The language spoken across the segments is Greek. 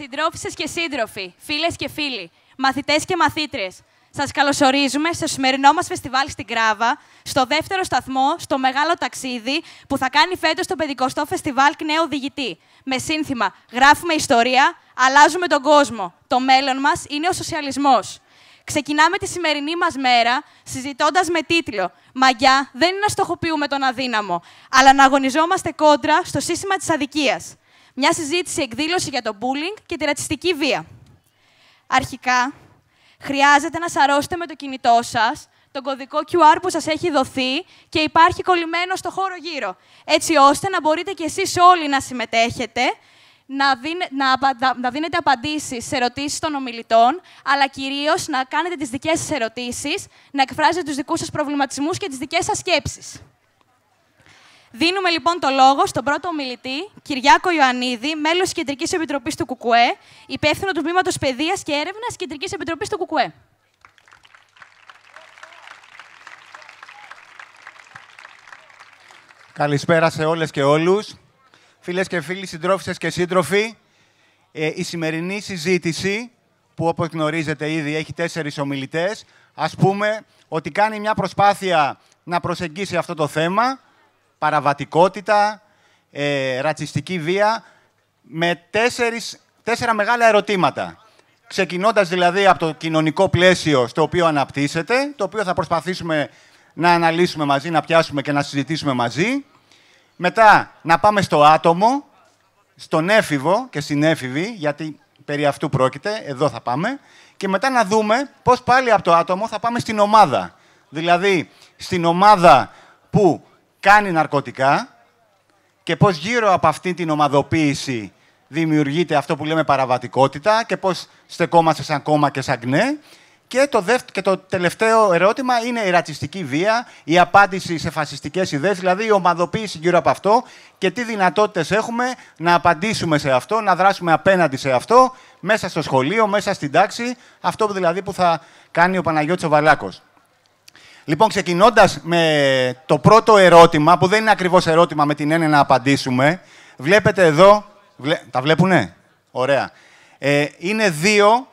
Συντρόφισσες και σύντροφοι, φίλες και φίλοι, μαθητές και μαθήτριες, σας καλωσορίζουμε στο σημερινό μας φεστιβάλ στην Κράβα, στο δεύτερο σταθμό, στο Μεγάλο Ταξίδι, που θα κάνει φέτος το 50ο Φεστιβάλ Κνέο Οδηγητή, με σύνθημα «Γράφουμε ιστορία, αλλάζουμε τον κόσμο. Το μέλλον μας είναι σοσιαλισμός». Ξεκινάμε τη σημερινή Διγητή. με τίτλο «Μαγιά δεν είναι να στοχοποιούμε τον αδύναμο, αλλά να αγωνιζόμαστε κόντρα στο σύστημα της αδικίας» μια συζήτηση εκδήλωση για το bullying και τη ρατσιστική βία. Αρχικά, χρειάζεται να σαρώσετε με το κινητό σας τον κωδικό QR που σας έχει δοθεί και υπάρχει κολλημένο στο χώρο γύρω, έτσι ώστε να μπορείτε κι εσείς όλοι να συμμετέχετε, να, να, να δίνετε απαντήσεις σε ερωτήσεις των ομιλητών, αλλά κυρίως να κάνετε τις δικές σας ερωτήσεις, να εκφράζετε τους δικούς σας προβληματισμούς και τις δικές σας σκέψεις. Δίνουμε λοιπόν το λόγο στον πρώτο ομιλητή, Κυριάκο Ιωαννίδη, μέλος της Κεντρικής Επιτροπής του ΚΚΕ, υπεύθυνο του Τμήματος Παιδείας και Έρευνας Κεντρικής Επιτροπής του ΚΚΕ. Καλησπέρα σε όλες και όλους. Φίλες και φίλοι, συντρόφισσες και σύντροφοι, ε, η σημερινή συζήτηση, που όπως γνωρίζετε ήδη έχει τέσσερις ομιλητές, ας πούμε ότι κάνει μια προσπάθεια να προσεγγίσει αυτό το θέμα, παραβατικότητα, ε, ρατσιστική βία, με τέσσερις, τέσσερα μεγάλα ερωτήματα. Ξεκινώντας δηλαδή από το κοινωνικό πλαίσιο στο οποίο αναπτύσσεται, το οποίο θα προσπαθήσουμε να αναλύσουμε μαζί, να πιάσουμε και να συζητήσουμε μαζί. Μετά να πάμε στο άτομο, στον έφηβο και στην έφηβη, γιατί περί αυτού πρόκειται, εδώ θα πάμε. Και μετά να δούμε πώς πάλι από το άτομο θα πάμε στην ομάδα. Δηλαδή, στην ομάδα που κάνει ναρκωτικά και πώς γύρω από αυτή την ομαδοποίηση δημιουργείται αυτό που λέμε παραβατικότητα και πώς στεκόμαστε σαν κόμμα και σαν ΚΝΕ. Και το, και το τελευταίο ερώτημα είναι η ρατσιστική βία, η απάντηση σε φασιστικές ιδέες, δηλαδή η ομαδοποίηση γύρω από αυτό και τι δυνατότητες έχουμε να απαντήσουμε σε αυτό, να δράσουμε απέναντι σε αυτό, μέσα στο σχολείο, μέσα στην τάξη, αυτό δηλαδή που θα κάνει ο Παναγιώτης ο Λοιπόν, ξεκινώντας με το πρώτο ερώτημα, που δεν είναι ακριβώς ερώτημα με την έννοια να απαντήσουμε, βλέπετε εδώ. Τα βλέπουνε. Ωραία. Ε, είναι δύο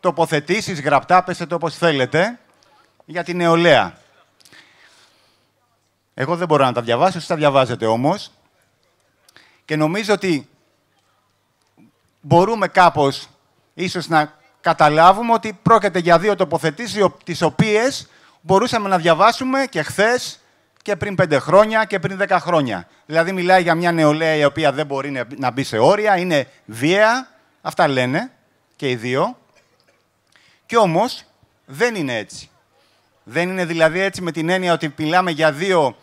τοποθετήσεις γραπτά, πέστε το όπως θέλετε, για την νεολαία. Εγώ δεν μπορώ να τα διαβάσω, εσείς τα διαβάζετε όμως. Και νομίζω ότι μπορούμε κάπως ίσως να καταλάβουμε ότι πρόκειται για δύο τοποθετήσεις τις οποίες μπορούσαμε να διαβάσουμε και χθες και πριν πέντε χρόνια και πριν δέκα χρόνια. Δηλαδή, μιλάει για μια νεολαία η οποία δεν μπορεί να μπει σε όρια, είναι βία. Αυτά λένε και οι δύο. Και όμως δεν είναι έτσι. Δεν είναι δηλαδή έτσι με την έννοια ότι μιλάμε για δύο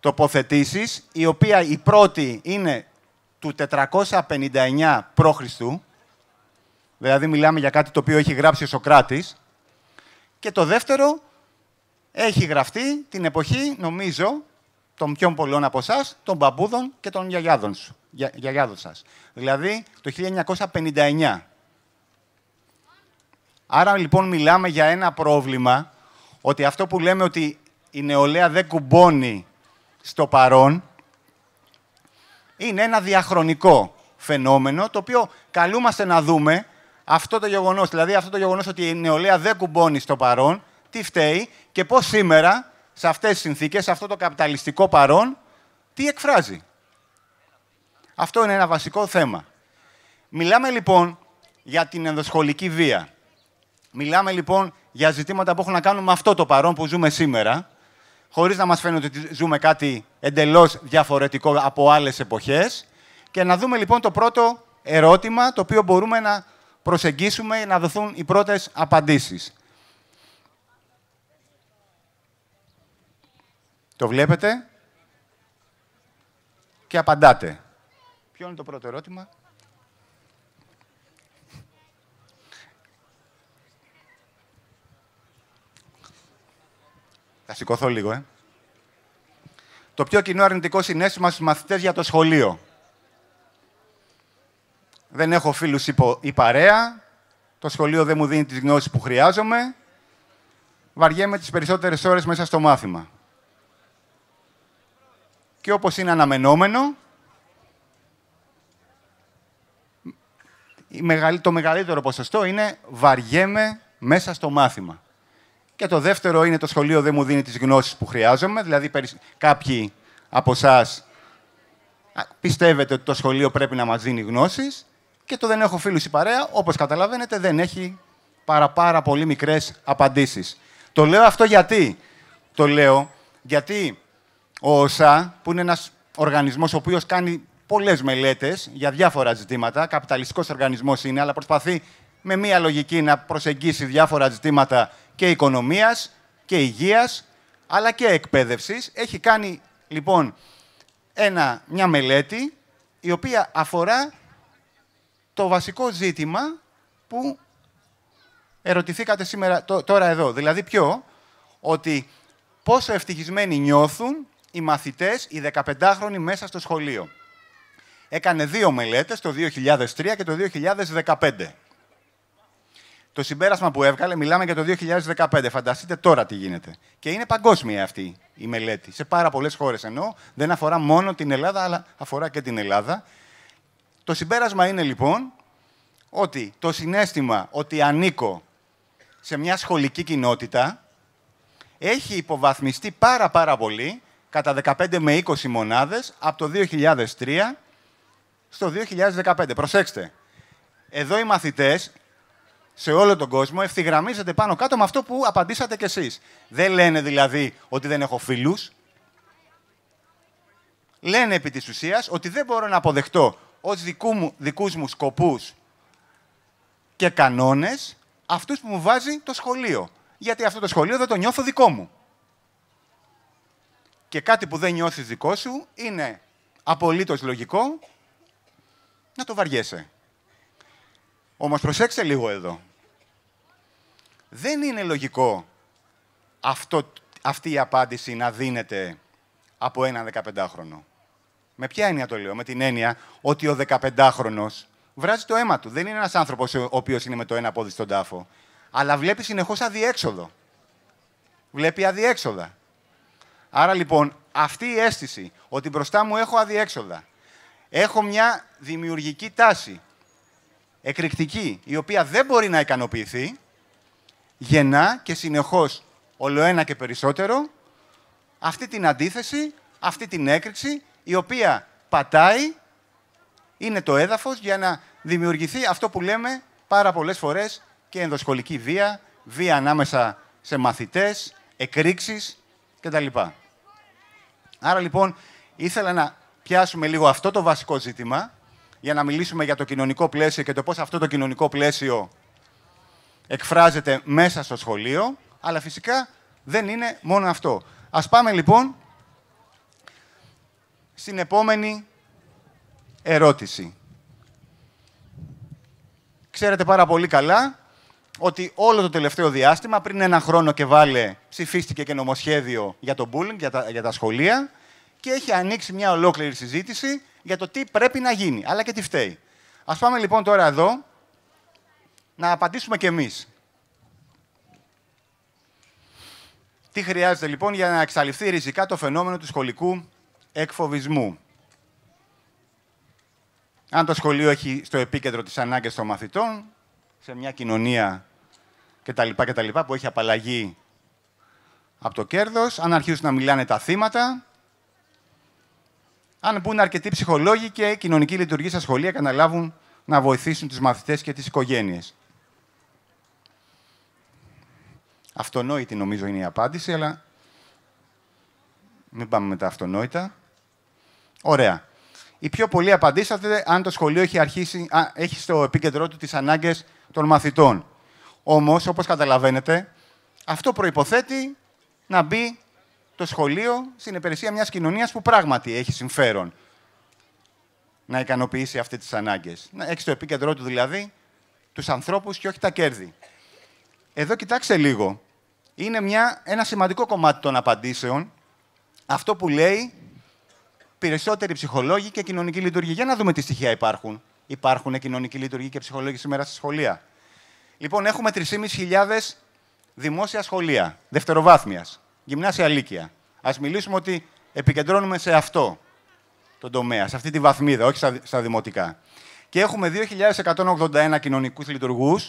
τοποθετήσεις, η οποία η πρώτη είναι του 459 π.Χ., δηλαδή μιλάμε για κάτι το οποίο έχει γράψει ο Σοκράτης, και το δεύτερο έχει γραφτεί την εποχή, νομίζω, των πιο πολλών από εσάς, των παππούδων και των γιαγιάδων, σου, για, γιαγιάδων σας. Δηλαδή, το 1959. Άρα, λοιπόν, μιλάμε για ένα πρόβλημα, ότι αυτό που λέμε ότι η νεολαία δεν κουμπώνει στο παρόν, είναι ένα διαχρονικό φαινόμενο, το οποίο καλούμαστε να δούμε αυτό το γεγονός. Δηλαδή, αυτό το γεγονός ότι η νεολαία δεν κουμπώνει στο παρόν, τι φταίει και πώς σήμερα, σε αυτές τις συνθήκες, σε αυτό το καπιταλιστικό παρόν, τι εκφράζει. Αυτό είναι ένα βασικό θέμα. Μιλάμε λοιπόν για την ενδοσχολική βία. Μιλάμε λοιπόν για ζητήματα που έχουν να κάνουν με αυτό το παρόν που ζούμε σήμερα, χωρίς να μας φαίνεται ότι ζούμε κάτι εντελώς διαφορετικό από άλλες εποχές. Και να δούμε λοιπόν το πρώτο ερώτημα, το οποίο μπορούμε να προσεγγίσουμε, να δοθούν οι πρώτες απαντήσεις. Το βλέπετε και απαντάτε. Ποιο είναι το πρώτο ερώτημα. Θα σηκωθώ λίγο, ε. Το πιο κοινό αρνητικό συνέστημα στους μαθητές για το σχολείο. Δεν έχω φίλους ή παρέα. Το σχολείο δεν μου δίνει τις γνώσεις που χρειάζομαι. Βαριέμαι τις περισσότερες ώρες μέσα στο μάθημα και όπως είναι αναμενόμενο, το μεγαλύτερο ποσοστό είναι «βαριέμαι μέσα στο μάθημα». Και το δεύτερο είναι το σχολείο δεν μου δίνει τις γνώσεις που χρειάζομαι, δηλαδή κάποιοι από εσάς πιστεύετε ότι το σχολείο πρέπει να μας δίνει γνώσεις και το δεν έχω φίλους ή παρέα, όπως καταλαβαίνετε, δεν έχει πάρα πάρα πολύ μικρές απαντήσεις. Το λέω αυτό γιατί. Το λέω γιατί ο ΩΣΑ, που είναι ένας οργανισμός ο οποίος κάνει πολλές μελέτες για διάφορα ζητήματα, Καπιταλιστικός οργανισμός είναι, αλλά προσπαθεί με μία λογική να προσεγγίσει διάφορα ζητήματα και οικονομίας και υγείας, αλλά και εκπαίδευσης. Έχει κάνει, λοιπόν, ένα, μια λογικη να προσεγγισει διαφορα ζητηματα και οικονομιας και υγεια αλλα και εκπαιδευση εχει κανει λοιπον ενα μια μελετη η οποία αφορά το βασικό ζήτημα που ερωτηθήκατε σήμερα, τώρα εδώ. Δηλαδή ποιο, ότι πόσο ευτυχισμένοι νιώθουν οι μαθητές, οι 15χρονοι μέσα στο σχολείο. Έκανε δύο μελέτες, το 2003 και το 2015. Το συμπέρασμα που έβγαλε, μιλάμε για το 2015, φανταστείτε τώρα τι γίνεται. Και είναι παγκόσμια αυτή η μελέτη, σε πάρα πολλές χώρες ενώ δεν αφορά μόνο την Ελλάδα, αλλά αφορά και την Ελλάδα. Το συμπέρασμα είναι λοιπόν ότι το συνέστημα ότι ανήκω σε μια σχολική κοινότητα έχει υποβαθμιστεί πάρα πάρα πολύ κατά 15 με 20 μονάδες από το 2003 στο 2015. Προσέξτε, εδώ οι μαθητές σε όλο τον κόσμο ευθυγραμμίζονται πάνω κάτω με αυτό που απαντήσατε κι εσείς. Δεν λένε δηλαδή ότι δεν έχω φίλους. Λένε επί της ουσίας ότι δεν μπορώ να αποδεχτώ ως δικού μου, δικούς μου σκοπούς και κανόνες αυτούς που μου βάζει το σχολείο. Γιατί αυτό το σχολείο δεν το νιώθω δικό μου και κάτι που δεν νιώθεις δικό σου είναι απολύτως λογικό να το βαριέσαι. Όμως προσέξτε λίγο εδώ. Δεν είναι λογικό αυτό, αυτή η απάντηση να δίνεται από έναν 15χρονο. Με ποια έννοια το λέω, με την έννοια ότι ο 15χρονος βράζει το αίμα του. Δεν είναι ένας άνθρωπος ο οποίος είναι με το ένα πόδι στον τάφο. Αλλά βλέπει συνεχώς αδιέξοδο. Βλέπει αδιέξοδα. Άρα λοιπόν αυτή η αίσθηση ότι μπροστά μου έχω αδιέξοδα, έχω μια δημιουργική τάση, εκρηκτική, η οποία δεν μπορεί να ικανοποιηθεί, γεννά και συνεχώς ένα και περισσότερο αυτή την αντίθεση, αυτή την έκρηξη, η οποία πατάει, είναι το έδαφος για να δημιουργηθεί αυτό που λέμε πάρα πολλές φορές και ενδοσχολική βία, βία ανάμεσα σε μαθητές, εκρήξεις κτλ. Άρα λοιπόν ήθελα να πιάσουμε λίγο αυτό το βασικό ζήτημα για να μιλήσουμε για το κοινωνικό πλαίσιο και το πώς αυτό το κοινωνικό πλαίσιο εκφράζεται μέσα στο σχολείο, αλλά φυσικά δεν είναι μόνο αυτό. Ας πάμε λοιπόν στην επόμενη ερώτηση. Ξέρετε πάρα πολύ καλά ότι όλο το τελευταίο διάστημα, πριν ένα χρόνο και βάλε, ψηφίστηκε και νομοσχέδιο για το bullying, για τα, για τα σχολεία και έχει ανοίξει μια ολόκληρη συζήτηση για το τι πρέπει να γίνει, αλλά και τι φταίει. Ας πάμε λοιπόν τώρα εδώ να απαντήσουμε κι εμείς. Τι χρειάζεται λοιπόν για να εξαλειφθεί ριζικά το φαινόμενο του σχολικού εκφοβισμού. Αν το σχολείο έχει στο επίκεντρο τις ανάγκες των μαθητών, σε μια κοινωνία κτλ, κτλ. που έχει απαλλαγεί από το κέρδος, αν αρχίσουν να μιλάνε τα θύματα, αν μπουν αρκετοί ψυχολόγοι και κοινωνικοί λειτουργοί στα σχολεία και να βοηθήσουν τους μαθητές και τις οικογένειες. Αυτονόητη νομίζω είναι η απάντηση, αλλά μην πάμε με τα αυτονόητα. Ωραία. Οι πιο πολλοί απαντήσατε αν το σχολείο έχει, αρχίσει, α, έχει στο επίκεντρό του τις ανάγκες των μαθητών. Όμως, όπως καταλαβαίνετε, αυτό προποθέτει να μπει το σχολείο στην υπηρεσία μιας κοινωνίας που πράγματι έχει συμφέρον να ικανοποιήσει αυτές τις ανάγκες. Να έχει στο επίκεντρό του δηλαδή τους ανθρώπους και όχι τα κέρδη. Εδώ κοιτάξτε λίγο. Είναι μια, ένα σημαντικό κομμάτι των απαντήσεων αυτό που λέει περισσότεροι ψυχολόγοι και κοινωνικοί λειτουργοί. Για να δούμε τι στοιχεία υπάρχουν. Υπάρχουν κοινωνικοί λειτουργοί και ψυχολόγοι σήμερα στη σχολεία. Λοιπόν, έχουμε 3.500 δημόσια σχολεία, δευτεροβάθμιας, γυμνάσια λύκεια. Ας μιλήσουμε ότι επικεντρώνουμε σε αυτό το τομέα, σε αυτή τη βαθμίδα, όχι στα δημοτικά. Και έχουμε 2.181 κοινωνικούς λειτουργούς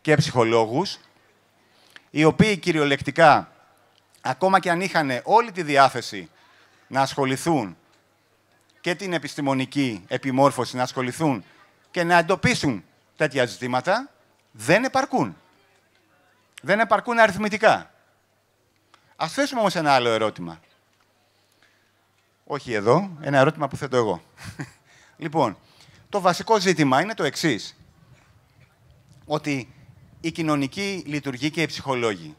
και ψυχολόγους, οι οποίοι κυριολεκτικά, ακόμα και αν είχαν όλη τη διάθεση να ασχοληθούν και την επιστημονική επιμόρφωση, να ασχοληθούν και να εντοπίσουν τέτοια ζητήματα δεν επαρκούν. Δεν επαρκούν αριθμητικά. Ας θέσουμε όμως ένα άλλο ερώτημα. Όχι εδώ, ένα ερώτημα που θέτω εγώ. λοιπόν, το βασικό ζήτημα είναι το εξής. Ότι η κοινωνική λειτουργία και οι ψυχολόγοι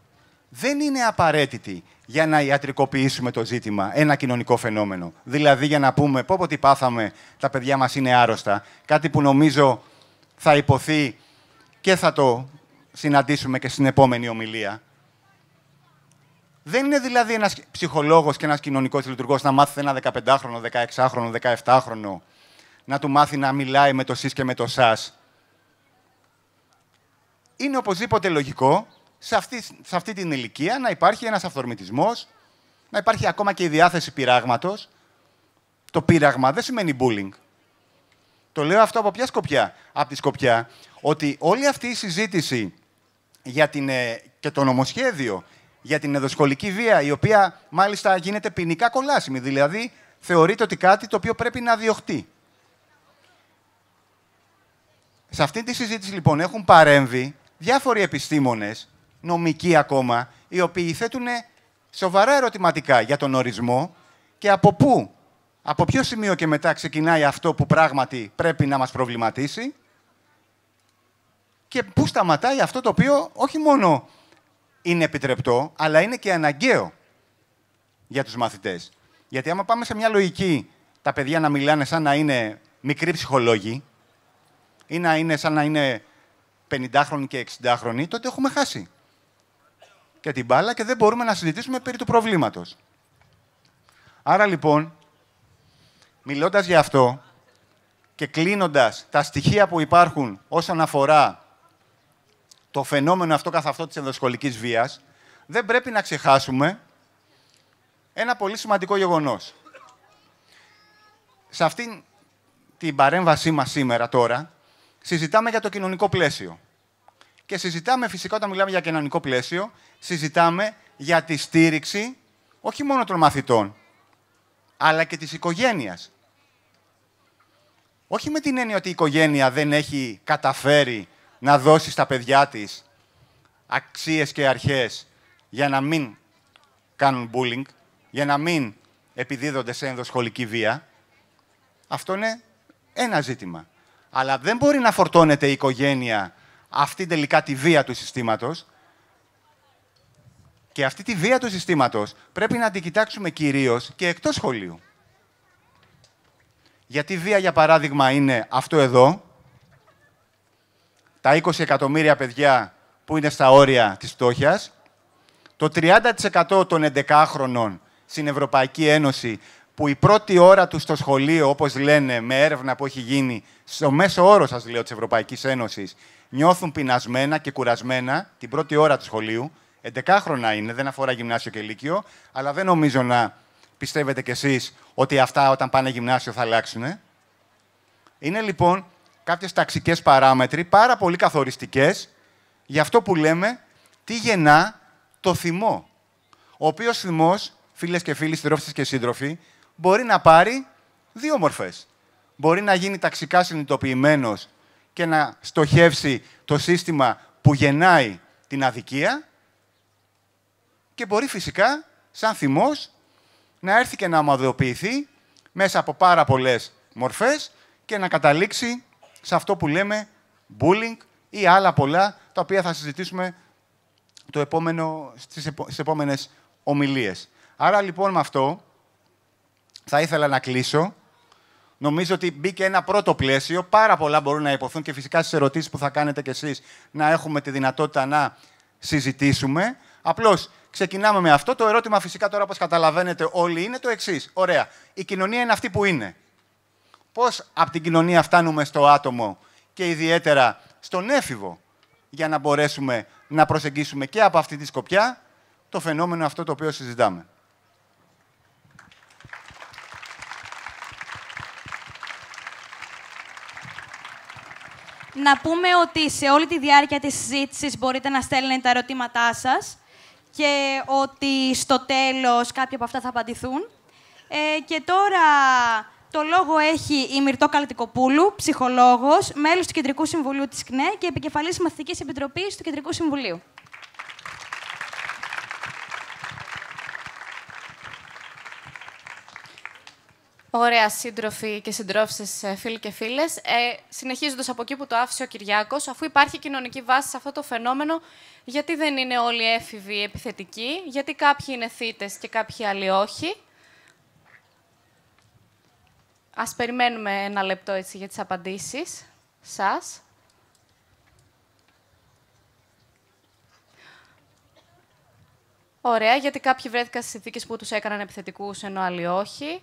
δεν είναι απαραίτητοι για να ιατρικοποιήσουμε το ζήτημα, ένα κοινωνικό φαινόμενο. Δηλαδή για να πούμε, πω πω πάθαμε, τα παιδιά μας είναι άρρωστα, κάτι που νομίζω θα υποθεί και θα το συναντήσουμε και στην επόμενη ομιλία. Δεν είναι δηλαδή ένας ψυχολόγος και ένας κοινωνικός λειτουργός να μάθει ένα 15χρονο, 16χρονο, 17χρονο να του μάθει να μιλάει με το σεις και με το σας. Είναι οπωσδήποτε λογικό σε αυτή, σε αυτή την ηλικία να υπάρχει ένας αυθορμητισμός, να υπάρχει ακόμα και η διάθεση πειράγματος. Το πείραγμα δεν σημαίνει bullying. Το λέω αυτό από ποια σκοπιά. Από τη σκοπιά ότι όλη αυτή η συζήτηση για την, ε, και το νομοσχέδιο για την εδωσχολική βία, η οποία μάλιστα γίνεται ποινικά κολάσιμη, δηλαδή θεωρείται ότι κάτι το οποίο πρέπει να διωχτεί. Σε αυτή τη συζήτηση λοιπόν έχουν παρέμβει διάφοροι επιστήμονες, νομικοί ακόμα, οι οποίοι θέτουν σοβαρά ερωτηματικά για τον ορισμό και από πού από ποιο σημείο και μετά ξεκινάει αυτό που πράγματι πρέπει να μας προβληματίσει και πού σταματάει αυτό το οποίο όχι μόνο είναι επιτρεπτό, αλλά είναι και αναγκαίο για τους μαθητές. Γιατί άμα πάμε σε μια λογική τα παιδιά να μιλάνε σαν να είναι μικροί ψυχολόγοι ή να είναι σαν να είναι 50χρονοι και 60χρονοι, τότε έχουμε χάσει και την μπάλα και δεν μπορούμε να συζητήσουμε περί του προβλήματος. Άρα λοιπόν, Μιλώντας για αυτό και κλείνοντας τα στοιχεία που υπάρχουν όσον αφορά το φαινόμενο αυτό καθ' αυτό της ενδοσχολικής βίας, δεν πρέπει να ξεχάσουμε ένα πολύ σημαντικό γεγονός. Σε αυτήν την παρέμβασή μας σήμερα, τώρα, συζητάμε για το κοινωνικό πλαίσιο. Και συζητάμε, φυσικά, όταν μιλάμε για κοινωνικό πλαίσιο, συζητάμε για τη στήριξη όχι μόνο των μαθητών, αλλά και της οικογένειας, όχι με την έννοια ότι η οικογένεια δεν έχει καταφέρει να δώσει στα παιδιά της αξίες και αρχές για να μην κάνουν bullying, για να μην επιδίδονται σε ενδοσχολική βία. Αυτό είναι ένα ζήτημα. Αλλά δεν μπορεί να φορτώνεται η οικογένεια αυτή τελικά τη βία του συστήματος. Και αυτή τη βία του συστήματος πρέπει να την κοιτάξουμε κυρίως και εκτός σχολείου. Γιατί βία, για παράδειγμα, είναι αυτό εδώ, τα 20 εκατομμύρια παιδιά που είναι στα όρια της φτώχειας, το 30% των 11χρονων στην Ευρωπαϊκή Ένωση που η πρώτη ώρα τους στο σχολείο, όπως λένε με έρευνα που έχει γίνει, στο μέσο όρο σας λέω της Ευρωπαϊκής Ένωσης, νιώθουν πεινασμένα και κουρασμένα την πρώτη ώρα του σχολείου. 11χρονα είναι, δεν αφορά γυμνάσιο και λύκειο, αλλά δεν νομίζω να πιστεύετε κι εσείς ότι αυτά όταν πάνε γυμνάσιο θα αλλάξουν. Είναι λοιπόν κάποιες ταξικές παράμετροι πάρα πολύ καθοριστικές για αυτό που λέμε τι γεννά το θυμό. Ο οποίος θυμός, φίλες και φίλοι, συντρόφιστες και σύντροφοι, μπορεί να πάρει δύο μορφές. Μπορεί να γίνει ταξικά συνειδητοποιημένος και να στοχεύσει το σύστημα που γεννάει την αδικία και μπορεί φυσικά, σαν θυμός, να έρθει και να ομαδοποιηθεί μέσα από πάρα πολλές μορφές και να καταλήξει σε αυτό που λέμε bullying ή άλλα πολλά, τα οποία θα συζητήσουμε το επόμενο, στις, επόμενες ομιλίες. Άρα λοιπόν με αυτό θα ήθελα να κλείσω. Νομίζω ότι μπήκε ένα πρώτο πλαίσιο. Πάρα πολλά μπορούν να υποθούν και φυσικά στις ερωτήσεις που θα κάνετε κι εσείς να έχουμε τη δυνατότητα να συζητήσουμε. Απλώς Ξεκινάμε με αυτό. Το ερώτημα φυσικά τώρα, όπως καταλαβαίνετε όλοι, είναι το εξής. Ωραία. Η κοινωνία είναι αυτή που είναι. Πώς από την κοινωνία φτάνουμε στο άτομο και ιδιαίτερα στον έφηβο, για να μπορέσουμε να προσεγγίσουμε και από αυτή τη σκοπιά το φαινόμενο αυτό το οποίο συζητάμε. Να πούμε ότι σε όλη τη διάρκεια της συζήτησης μπορείτε να στέλνετε τα ερωτήματά σας και ότι στο τέλος κάποια από αυτά θα απαντηθούν. Ε, και τώρα το λόγο έχει η Μυρτό Καλτικοπούλου, ψυχολόγος, μέλος του Κεντρικού Συμβουλίου της ΚΝΕ και επικεφαλής Μαθητικής Επιτροπής του Κεντρικού Συμβουλίου. Ωραία, σύντροφοι και συντρόφισε, φίλοι και φίλες. Ε, Συνεχίζοντας από εκεί που το άφησε ο Κυριάκος, αφού υπάρχει κοινωνική βάση σε αυτό το φαινόμενο, γιατί δεν είναι όλοι έφηβοι επιθετικοί, γιατί κάποιοι είναι θήτε και κάποιοι άλλοι όχι. Ας περιμένουμε ένα λεπτό έτσι για τις απαντήσεις σας. Ωραία, γιατί κάποιοι βρέθηκαν στις συνθήκες που τους έκαναν επιθετικούς ενώ άλλοι όχι.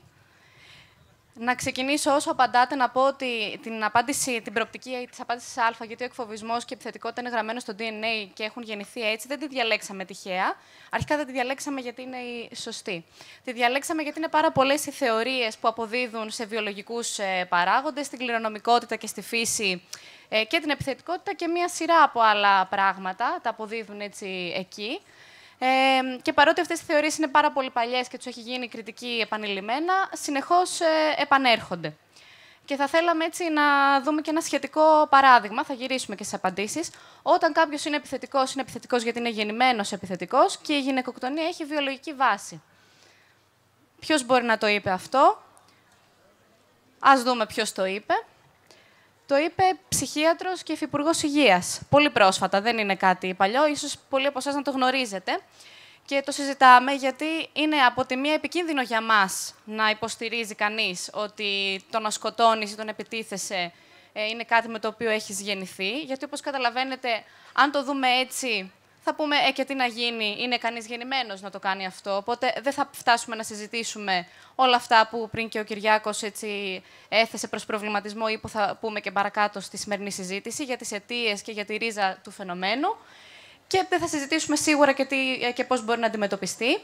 Να ξεκινήσω όσο απαντάτε να πω ότι την, απάντηση, την προοπτική της απάντησης Α, γιατί ο εκφοβισμός και η επιθετικότητα είναι γραμμένο στο DNA και έχουν γεννηθεί έτσι, δεν τη διαλέξαμε τυχαία. Αρχικά δεν τη διαλέξαμε γιατί είναι η σωστή. Τη διαλέξαμε γιατί είναι πάρα πολλές οι θεωρίες που αποδίδουν σε βιολογικούς ε, παράγοντες, στην κληρονομικότητα και στη φύση ε, και την επιθετικότητα και μία σειρά από άλλα πράγματα τα αποδίδουν έτσι εκεί και παρότι αυτές οι θεωρίες είναι πάρα πολύ παλιές και τους έχει γίνει κριτική επανειλημμένα, συνεχώς ε, επανέρχονται. Και θα θέλαμε έτσι να δούμε και ένα σχετικό παράδειγμα. Θα γυρίσουμε και στις απαντήσεις. Όταν κάποιος είναι επιθετικός, είναι επιθετικός γιατί είναι γεννημένος επιθετικός και η γυναικοκτονία έχει βιολογική βάση. Ποιος μπορεί να το είπε αυτό. Ας δούμε ποιος το είπε. Το είπε ψυχίατρος και υφυπουργός υγείας. Πολύ πρόσφατα, δεν είναι κάτι παλιό. ίσως πολλοί από εσάς να το γνωρίζετε. Και το συζητάμε γιατί είναι από τη μία επικίνδυνο για μας να υποστηρίζει κανείς ότι το να σκοτώνεις ή τον επιτίθεσαι ε, είναι κάτι με το οποίο έχεις γεννηθεί. Γιατί όπως καταλαβαίνετε, αν το δούμε έτσι, θα πούμε ε, και τι να γίνει, είναι κανείς γεννημένος να το κάνει αυτό. Οπότε δεν θα φτάσουμε να συζητήσουμε όλα αυτά που πριν και ο Κυριάκος έθεσε προς προβληματισμό ή που θα πούμε και παρακάτω στη σημερινή συζήτηση για τις αιτίες και για τη ρίζα του φαινομένου. Και δεν θα συζητήσουμε σίγουρα και, τι, ε, και πώς μπορεί να αντιμετωπιστεί.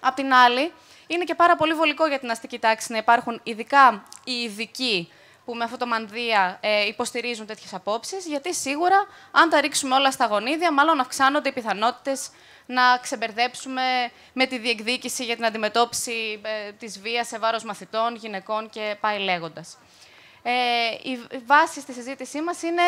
Απ' την άλλη, είναι και πάρα πολύ βολικό για την αστική τάξη να υπάρχουν ειδικά οι ειδικοί που με αυτό το μανδύα ε, υποστηρίζουν τέτοιες απόψεις, γιατί σίγουρα αν τα ρίξουμε όλα στα γονίδια, μάλλον αυξάνονται οι πιθανότητες να ξεμπερδέψουμε με τη διεκδίκηση για την αντιμετώπιση ε, της βίας σε βάρος μαθητών, γυναικών και πάει λέγοντας. Ε, η βάση στη συζήτησή μας είναι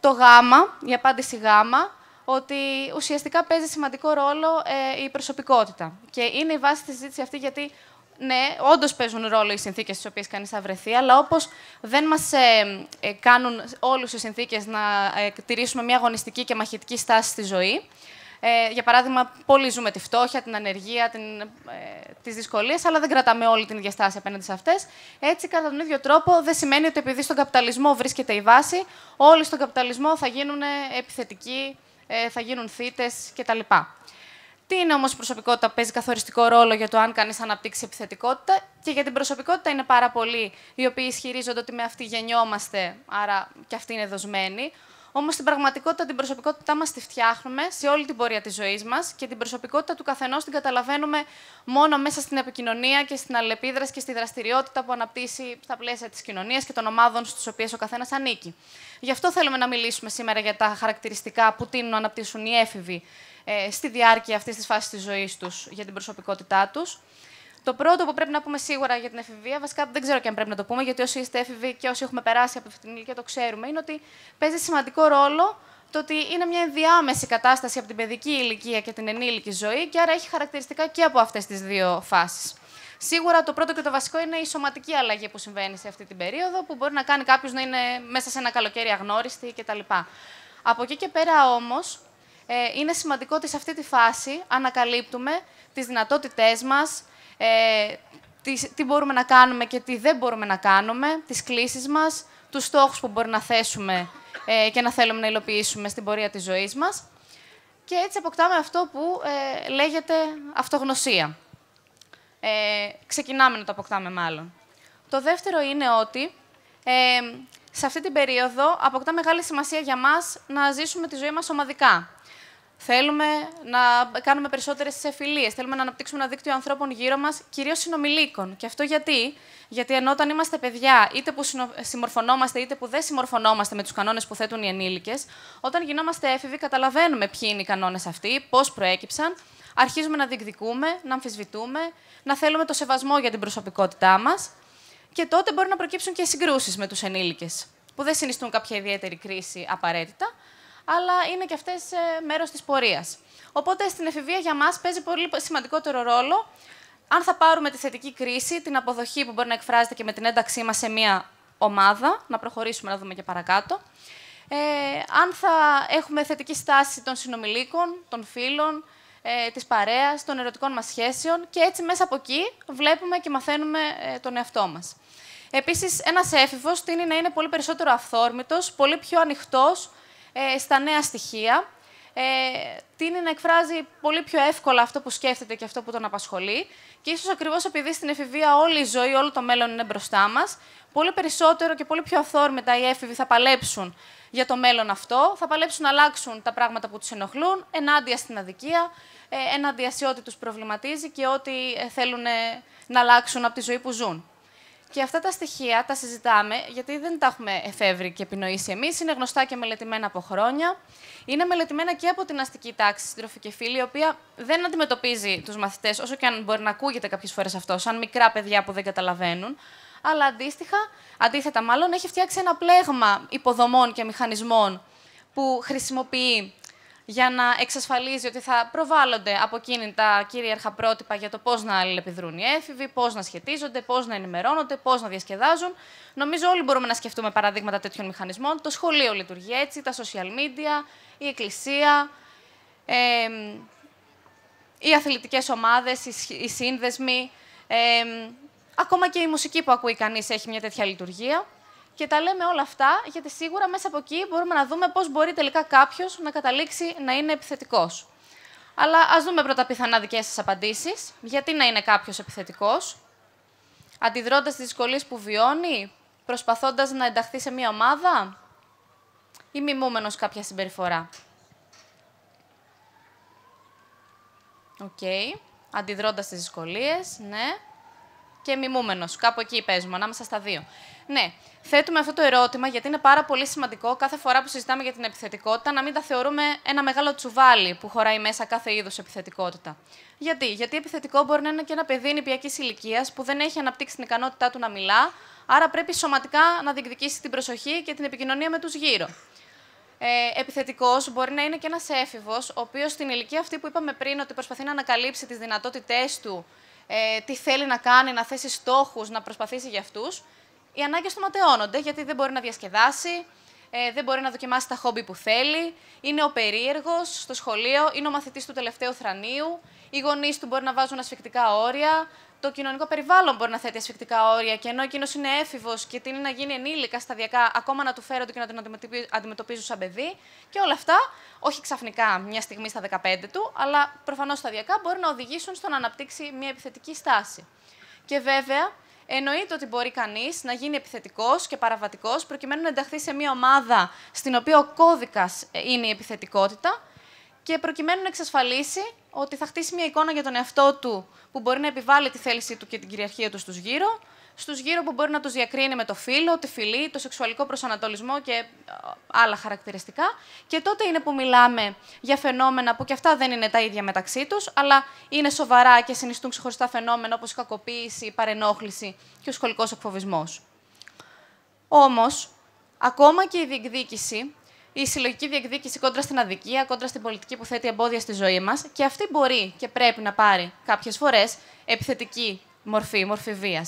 το γάμα, η απάντηση γάμα, ότι ουσιαστικά παίζει σημαντικό ρόλο ε, η προσωπικότητα. Και είναι η βάση στη συζήτηση αυτή γιατί ναι, όντως παίζουν ρόλο οι συνθήκες στις οποίες κανείς θα βρεθεί, αλλά όπως δεν μας ε, ε, κάνουν όλους οι συνθήκες να ε, τηρήσουμε μια αγωνιστική και μαχητική στάση στη ζωή. Ε, για παράδειγμα, πολλοί ζούμε τη φτώχεια, την ανεργία, ε, τις δυσκολίες, αλλά δεν κρατάμε όλη την ίδια στάση απέναντι σε αυτές. Έτσι, κατά τον ίδιο τρόπο, δεν σημαίνει ότι επειδή στον καπιταλισμό βρίσκεται η βάση, όλοι στον καπιταλισμό θα γίνουν επιθετικοί, ε, θα γίνουν θήτε κτλ. Τι είναι όμως προσωπικότητα παίζει καθοριστικό ρόλο για το αν κανείς αναπτύξει επιθετικότητα και για την προσωπικότητα είναι πάρα πολλοί οι οποίοι ισχυρίζονται ότι με αυτή γεννιόμαστε, άρα και αυτή είναι δοσμένη. Όμως στην πραγματικότητα την προσωπικότητά μας τη φτιάχνουμε σε όλη την πορεία της ζωής μας και την προσωπικότητα του καθενός την καταλαβαίνουμε μόνο μέσα στην επικοινωνία και στην αλληλεπίδραση και στη δραστηριότητα που αναπτύσσει στα πλαίσια της κοινωνίας και των ομάδων στι οποίες ο καθένας ανήκει. Γι' αυτό θέλουμε να μιλήσουμε σήμερα για τα χαρακτηριστικά που τείνουν να αναπτύσσουν οι έφηβοι ε, στη διάρκεια αυτής της φάσης της ζωής τους για την προσωπικότητά τους. Το πρώτο που πρέπει να πούμε σίγουρα για την εφηβεία, βασικά δεν ξέρω και αν πρέπει να το πούμε, γιατί όσοι είστε έφηβοι και όσοι έχουμε περάσει από αυτή την ηλικία το ξέρουμε, είναι ότι παίζει σημαντικό ρόλο το ότι είναι μια ενδιάμεση κατάσταση από την παιδική ηλικία και την ενήλικη ζωή και άρα έχει χαρακτηριστικά και από αυτές τις δύο φάσεις. Σίγουρα το πρώτο και το βασικό είναι η σωματική αλλαγή που συμβαίνει σε αυτή την περίοδο, που μπορεί να κάνει κάποιος να είναι μέσα σε ένα καλοκαίρι αγνώριστη κτλ. Από εκεί και πέρα όμως, ε, είναι σημαντικό ότι σε αυτή τη φάση ανακαλύπτουμε τις δυνατότητές μας, ε, τις μπορούμε να κάνουμε και τι δεν μπορούμε να κάνουμε, τις κλίσεις μας, τους στόχους που μπορεί να θέσουμε ε, και να θέλουμε να υλοποιήσουμε στην πορεία της ζωής μας. Και έτσι αποκτάμε αυτό που λέγεται αυτογνωσία. Ε, ξεκινάμε να το αποκτάμε μάλλον. Το δεύτερο είναι ότι ε, σε αυτή την περίοδο αποκτά μεγάλη σημασία για μας να ζήσουμε τη ζωή μας ομαδικά. Θέλουμε να κάνουμε περισσότερες φιλίε. Θέλουμε να αναπτύξουμε ένα δίκτυο ανθρώπων γύρω μας, κυρίως συνομιλίκων. Και αυτό γιατί, γιατί ενώ όταν είμαστε παιδιά, είτε που συμμορφωνόμαστε είτε που δεν συμμορφωνόμαστε με τους κανόνες που θέτουν οι ενήλικες, όταν γινόμαστε έφηβοι, καταλαβαίνουμε ποιοι είναι οι κανόνες αυτοί, πώς προέκυψαν, αρχίζουμε να διεκδικούμε, να αμφισβητούμε, να θέλουμε το σεβασμό για την προσωπικότητά μας. Και τότε μπορεί να προκύψουν και συγκρούσεις με τους ενήλικες, που δεν συνιστούν κάποια ιδιαίτερη κρίση απαραίτητα, αλλά είναι και αυτές ε, μέρος της πορείας. Οπότε στην εφηβεία για μας παίζει πολύ σημαντικότερο ρόλο αν θα πάρουμε τη θετική κρίση, την αποδοχή που μπορεί να εκφράζεται και με την ένταξή μας σε μία ομάδα, να προχωρήσουμε να δούμε και παρακάτω. Ε, αν θα έχουμε θετική στάση των συνομιλίκων, των φίλων, ε, της παρέας, των ερωτικών μας σχέσεων και έτσι μέσα από εκεί βλέπουμε και μαθαίνουμε ε, τον εαυτό μας. Επίσης, ένας έφηβος τείνει να είναι πολύ περισσότερο αυθόρμητος, πολύ πιο ανοιχτός ε, στα νέα στοιχεία. Ε, τίνει να εκφράζει πολύ πιο εύκολα αυτό που σκέφτεται και αυτό που τον απασχολεί. Και ίσως ακριβώς επειδή στην εφηβεία όλη η ζωή, όλο το μέλλον είναι μπροστά μας, πολύ περισσότερο και πολύ πιο αθόρμητα οι έφηβοι θα παλέψουν για το μέλλον αυτό, θα παλέψουν να αλλάξουν τα πράγματα που τους ενοχλούν, ενάντια στην αδικία, ε, ενάντια σε ό,τι τους προβληματίζει και ό,τι ε, θέλουν να αλλάξουν από τη ζωή που ζουν. Και αυτά τα στοιχεία τα συζητάμε, γιατί δεν τα έχουμε εφεύρει και επινοήσει εμείς. Είναι γνωστά και μελετημένα από χρόνια. Είναι μελετημένα και από την αστική τάξη, στην τροφική φύλη, η οποία δεν αντιμετωπίζει τους μαθητές, όσο και αν μπορεί να ακούγεται κάποιες φορές αυτό, σαν μικρά παιδιά που δεν καταλαβαίνουν. Αλλά αντίστοιχα, αντίθετα μάλλον, έχει φτιάξει ένα πλέγμα υποδομών και μηχανισμών που χρησιμοποιεί για να εξασφαλίζει ότι θα προβάλλονται από εκείνη τα κυρίαρχα πρότυπα για το πώς να αλληλεπιδρούν οι έφηβοι, πώς να σχετίζονται, πώς να ενημερώνονται, πώς να διασκεδάζουν. Νομίζω όλοι μπορούμε να σκεφτούμε παραδείγματα τέτοιων μηχανισμών. Το σχολείο λειτουργεί έτσι, τα social media, η εκκλησία, οι αθλητικές ομάδες, οι σύνδεσμοι. ακόμα και η μουσική που ακούει κανείς έχει μια τέτοια λειτουργία. Και τα λέμε όλα αυτά, γιατί σίγουρα μέσα από εκεί μπορούμε να δούμε πώς μπορεί τελικά κάποιος να καταλήξει να είναι επιθετικός. Αλλά ας δούμε πρώτα πιθανά δικές σας απαντήσεις. Γιατί να είναι κάποιος επιθετικός. Αντιδρώντας τις δυσκολίες που βιώνει, προσπαθώντας να ενταχθεί σε μία ομάδα ή μιμούμενος κάποια συμπεριφορά. Οκ. Okay. Αντιδρώντας τις ναι και μιμούμενος. Κάπου εκεί παίζουμε, ανάμεσα στα δύο. Ναι, θέτουμε αυτό το ερώτημα γιατί είναι πάρα πολύ σημαντικό κάθε φορά που συζητάμε για την επιθετικότητα να μην τα θεωρούμε ένα μεγάλο τσουβάλι που χωράει μέσα κάθε είδους επιθετικότητα. Γιατί? γιατί επιθετικό μπορεί να είναι και ένα παιδί νηπιακής ηλικίας που δεν έχει αναπτύξει την ικανότητά του να μιλά, άρα πρέπει σωματικά να διεκδικήσει την προσοχή και την επικοινωνία με τους γύρω. Ε, Επιθετικός μπορεί να είναι και ένας έφηβος, ο οποίος στην ηλικία αυτή που είπαμε πριν ότι προσπαθεί να ανακαλύψει τις δυνατότητές του ε, τι θέλει να κάνει, να θέσει στόχους, να προσπαθήσει για αυτούς, οι ανάγκες του ματαιώνονται γιατί δεν μπορεί να διασκεδάσει, ε, δεν μπορεί να δοκιμάσει τα χόμπι που θέλει, είναι ο περίεργος στο σχολείο, είναι ο μαθητής του τελευταίου θρανίου, οι γονείς του μπορεί να βάζουν ασφυκτικά όρια, το κοινωνικό περιβάλλον μπορεί να θέτει ασφυκτικά όρια και ενώ εκείνος είναι έφηβος και τίνει να γίνει ενήλικα σταδιακά, ακόμα να του φέρονται και να τον αντιμετωπίζουν σαν παιδί. Και όλα αυτά, όχι ξαφνικά μια στιγμή στα 15 του, αλλά προφανώς σταδιακά μπορεί να οδηγήσουν στο να αναπτύξει μια επιθετική στάση. Και βέβαια, Εννοείται ότι μπορεί κανείς να γίνει επιθετικός και παραβατικός προκειμένου να ενταχθεί σε μια ομάδα στην οποία ο κώδικας ε, είναι η επιθετικότητα και προκειμένου να εξασφαλίσει ότι θα χτίσει μια εικόνα για τον εαυτό του που μπορεί να επιβάλλει τη θέλησή του και την κυριαρχία του στους γύρω, στους γύρω που μπορεί να τους διακρίνει με το φύλλο, τη φυλή, το σεξουαλικό προσανατολισμό και άλλα χαρακτηριστικά. Και τότε είναι που μιλάμε για φαινόμενα που και αυτά δεν είναι τα ίδια μεταξύ τους, αλλά είναι σοβαρά και συνιστούν ξεχωριστά φαινόμενα όπως η κακοποίηση, η παρενόχληση και ο σχολικός εκφοβισμός. Όμως, ακόμα και η διεκδίκηση η συλλογική διεκδίκηση κόντρα στην αδικία, κόντρα στην πολιτική που θέτει εμπόδια στη ζωή μας. Και αυτή μπορεί και πρέπει να πάρει κάποιες φορές επιθετική μορφή, μορφή βίας.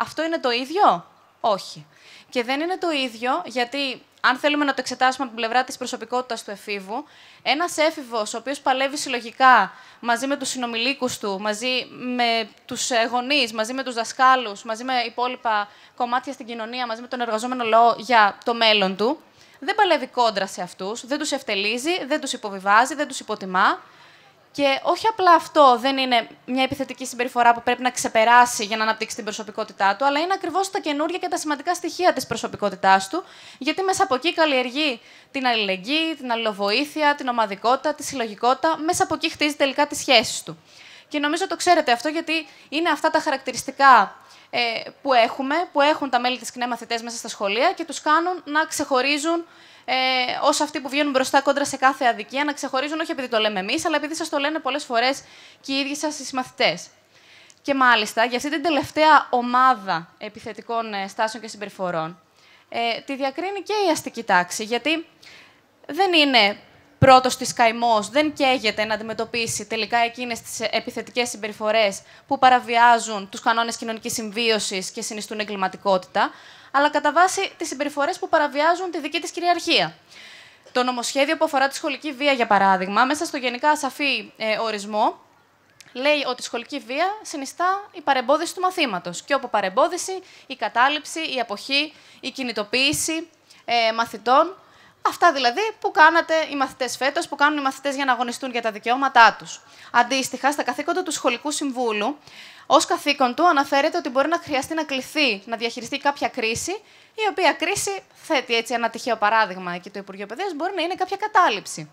Αυτό είναι το ίδιο? Όχι. Και δεν είναι το ίδιο γιατί αν θέλουμε να το εξετάσουμε από την πλευρά της προσωπικότητας του εφήβου, ένας έφηβος ο οποίος παλεύει συλλογικά μαζί με τους συνομιλίκους του, μαζί με τους ε, γονείς, μαζί με τους δασκάλους, μαζί με υπόλοιπα κομμάτια στην κοινωνία, μαζί με τον εργαζόμενο λαό για το μέλλον του, δεν παλεύει κόντρα σε αυτούς, δεν τους ευτελίζει, δεν τους υποβιβάζει, δεν τους υποτιμά. Και όχι απλά αυτό δεν είναι μια επιθετική συμπεριφορά που πρέπει να ξεπεράσει για να αναπτύξει την προσωπικότητά του, αλλά είναι ακριβώς τα καινούργια και τα σημαντικά στοιχεία της προσωπικότητάς του, γιατί μέσα από εκεί καλλιεργεί την αλληλεγγύη, την αλληλοβοήθεια, την ομαδικότητα, τη συλλογικότητα. Μέσα από εκεί χτίζει τελικά τις σχέσεις του. Και νομίζω το ξέρετε αυτό, γιατί είναι αυτά τα χαρακτηριστικά ε, που έχουμε, που έχουν τα μέλη της ΚΝΕ μαθητές μέσα στα σχολεία και τους κάνουν να ξεχωρίζουν ε, ω αυτοί που βγαίνουν μπροστά κόντρα σε κάθε αδικία, να ξεχωρίζουν όχι επειδή το λέμε εμείς, αλλά επειδή σας το λένε πολλές φορές και οι ίδιοι σας οι μαθητέ. Και μάλιστα για αυτή την τελευταία ομάδα επιθετικών ε, στάσεων και συμπεριφορών, ε, τη διακρίνει και η αστική τάξη, γιατί δεν είναι πρώτος της καημός, δεν καίγεται να αντιμετωπίσει τελικά εκείνες τις επιθετικές συμπεριφορές που παραβιάζουν τους κανόνες κοινωνικής συμβίωσης και συνιστούν εγκληματικότητα, αλλά κατά βάση τις συμπεριφορές που παραβιάζουν τη δική της κυριαρχία. Το νομοσχέδιο που αφορά τη σχολική βία, για παράδειγμα, μέσα στο γενικά σαφή ε, ορισμό, λέει ότι η σχολική βία συνιστά η παρεμπόδιση του μαθήματος. Και όπου παρεμπόδιση, η κατάληψη, η αποχή, η κινητοποίηση ε, μαθητών. Αυτά δηλαδή που κάνατε οι μαθητές φέτος, που κάνουν οι μαθητές για να αγωνιστούν για τα δικαιώματά τους. Αντίστοιχα, στα καθήκοντα του σχολικού συμβούλου, Ως καθήκον του, αναφέρεται ότι μπορεί να χρειαστεί να κληθεί να διαχειριστεί κάποια κρίση, η οποία κρίση, θέτει έτσι ένα τυχαίο παράδειγμα εκεί το Υπουργείο Παιδείας, μπορεί να είναι κάποια κατάληψη.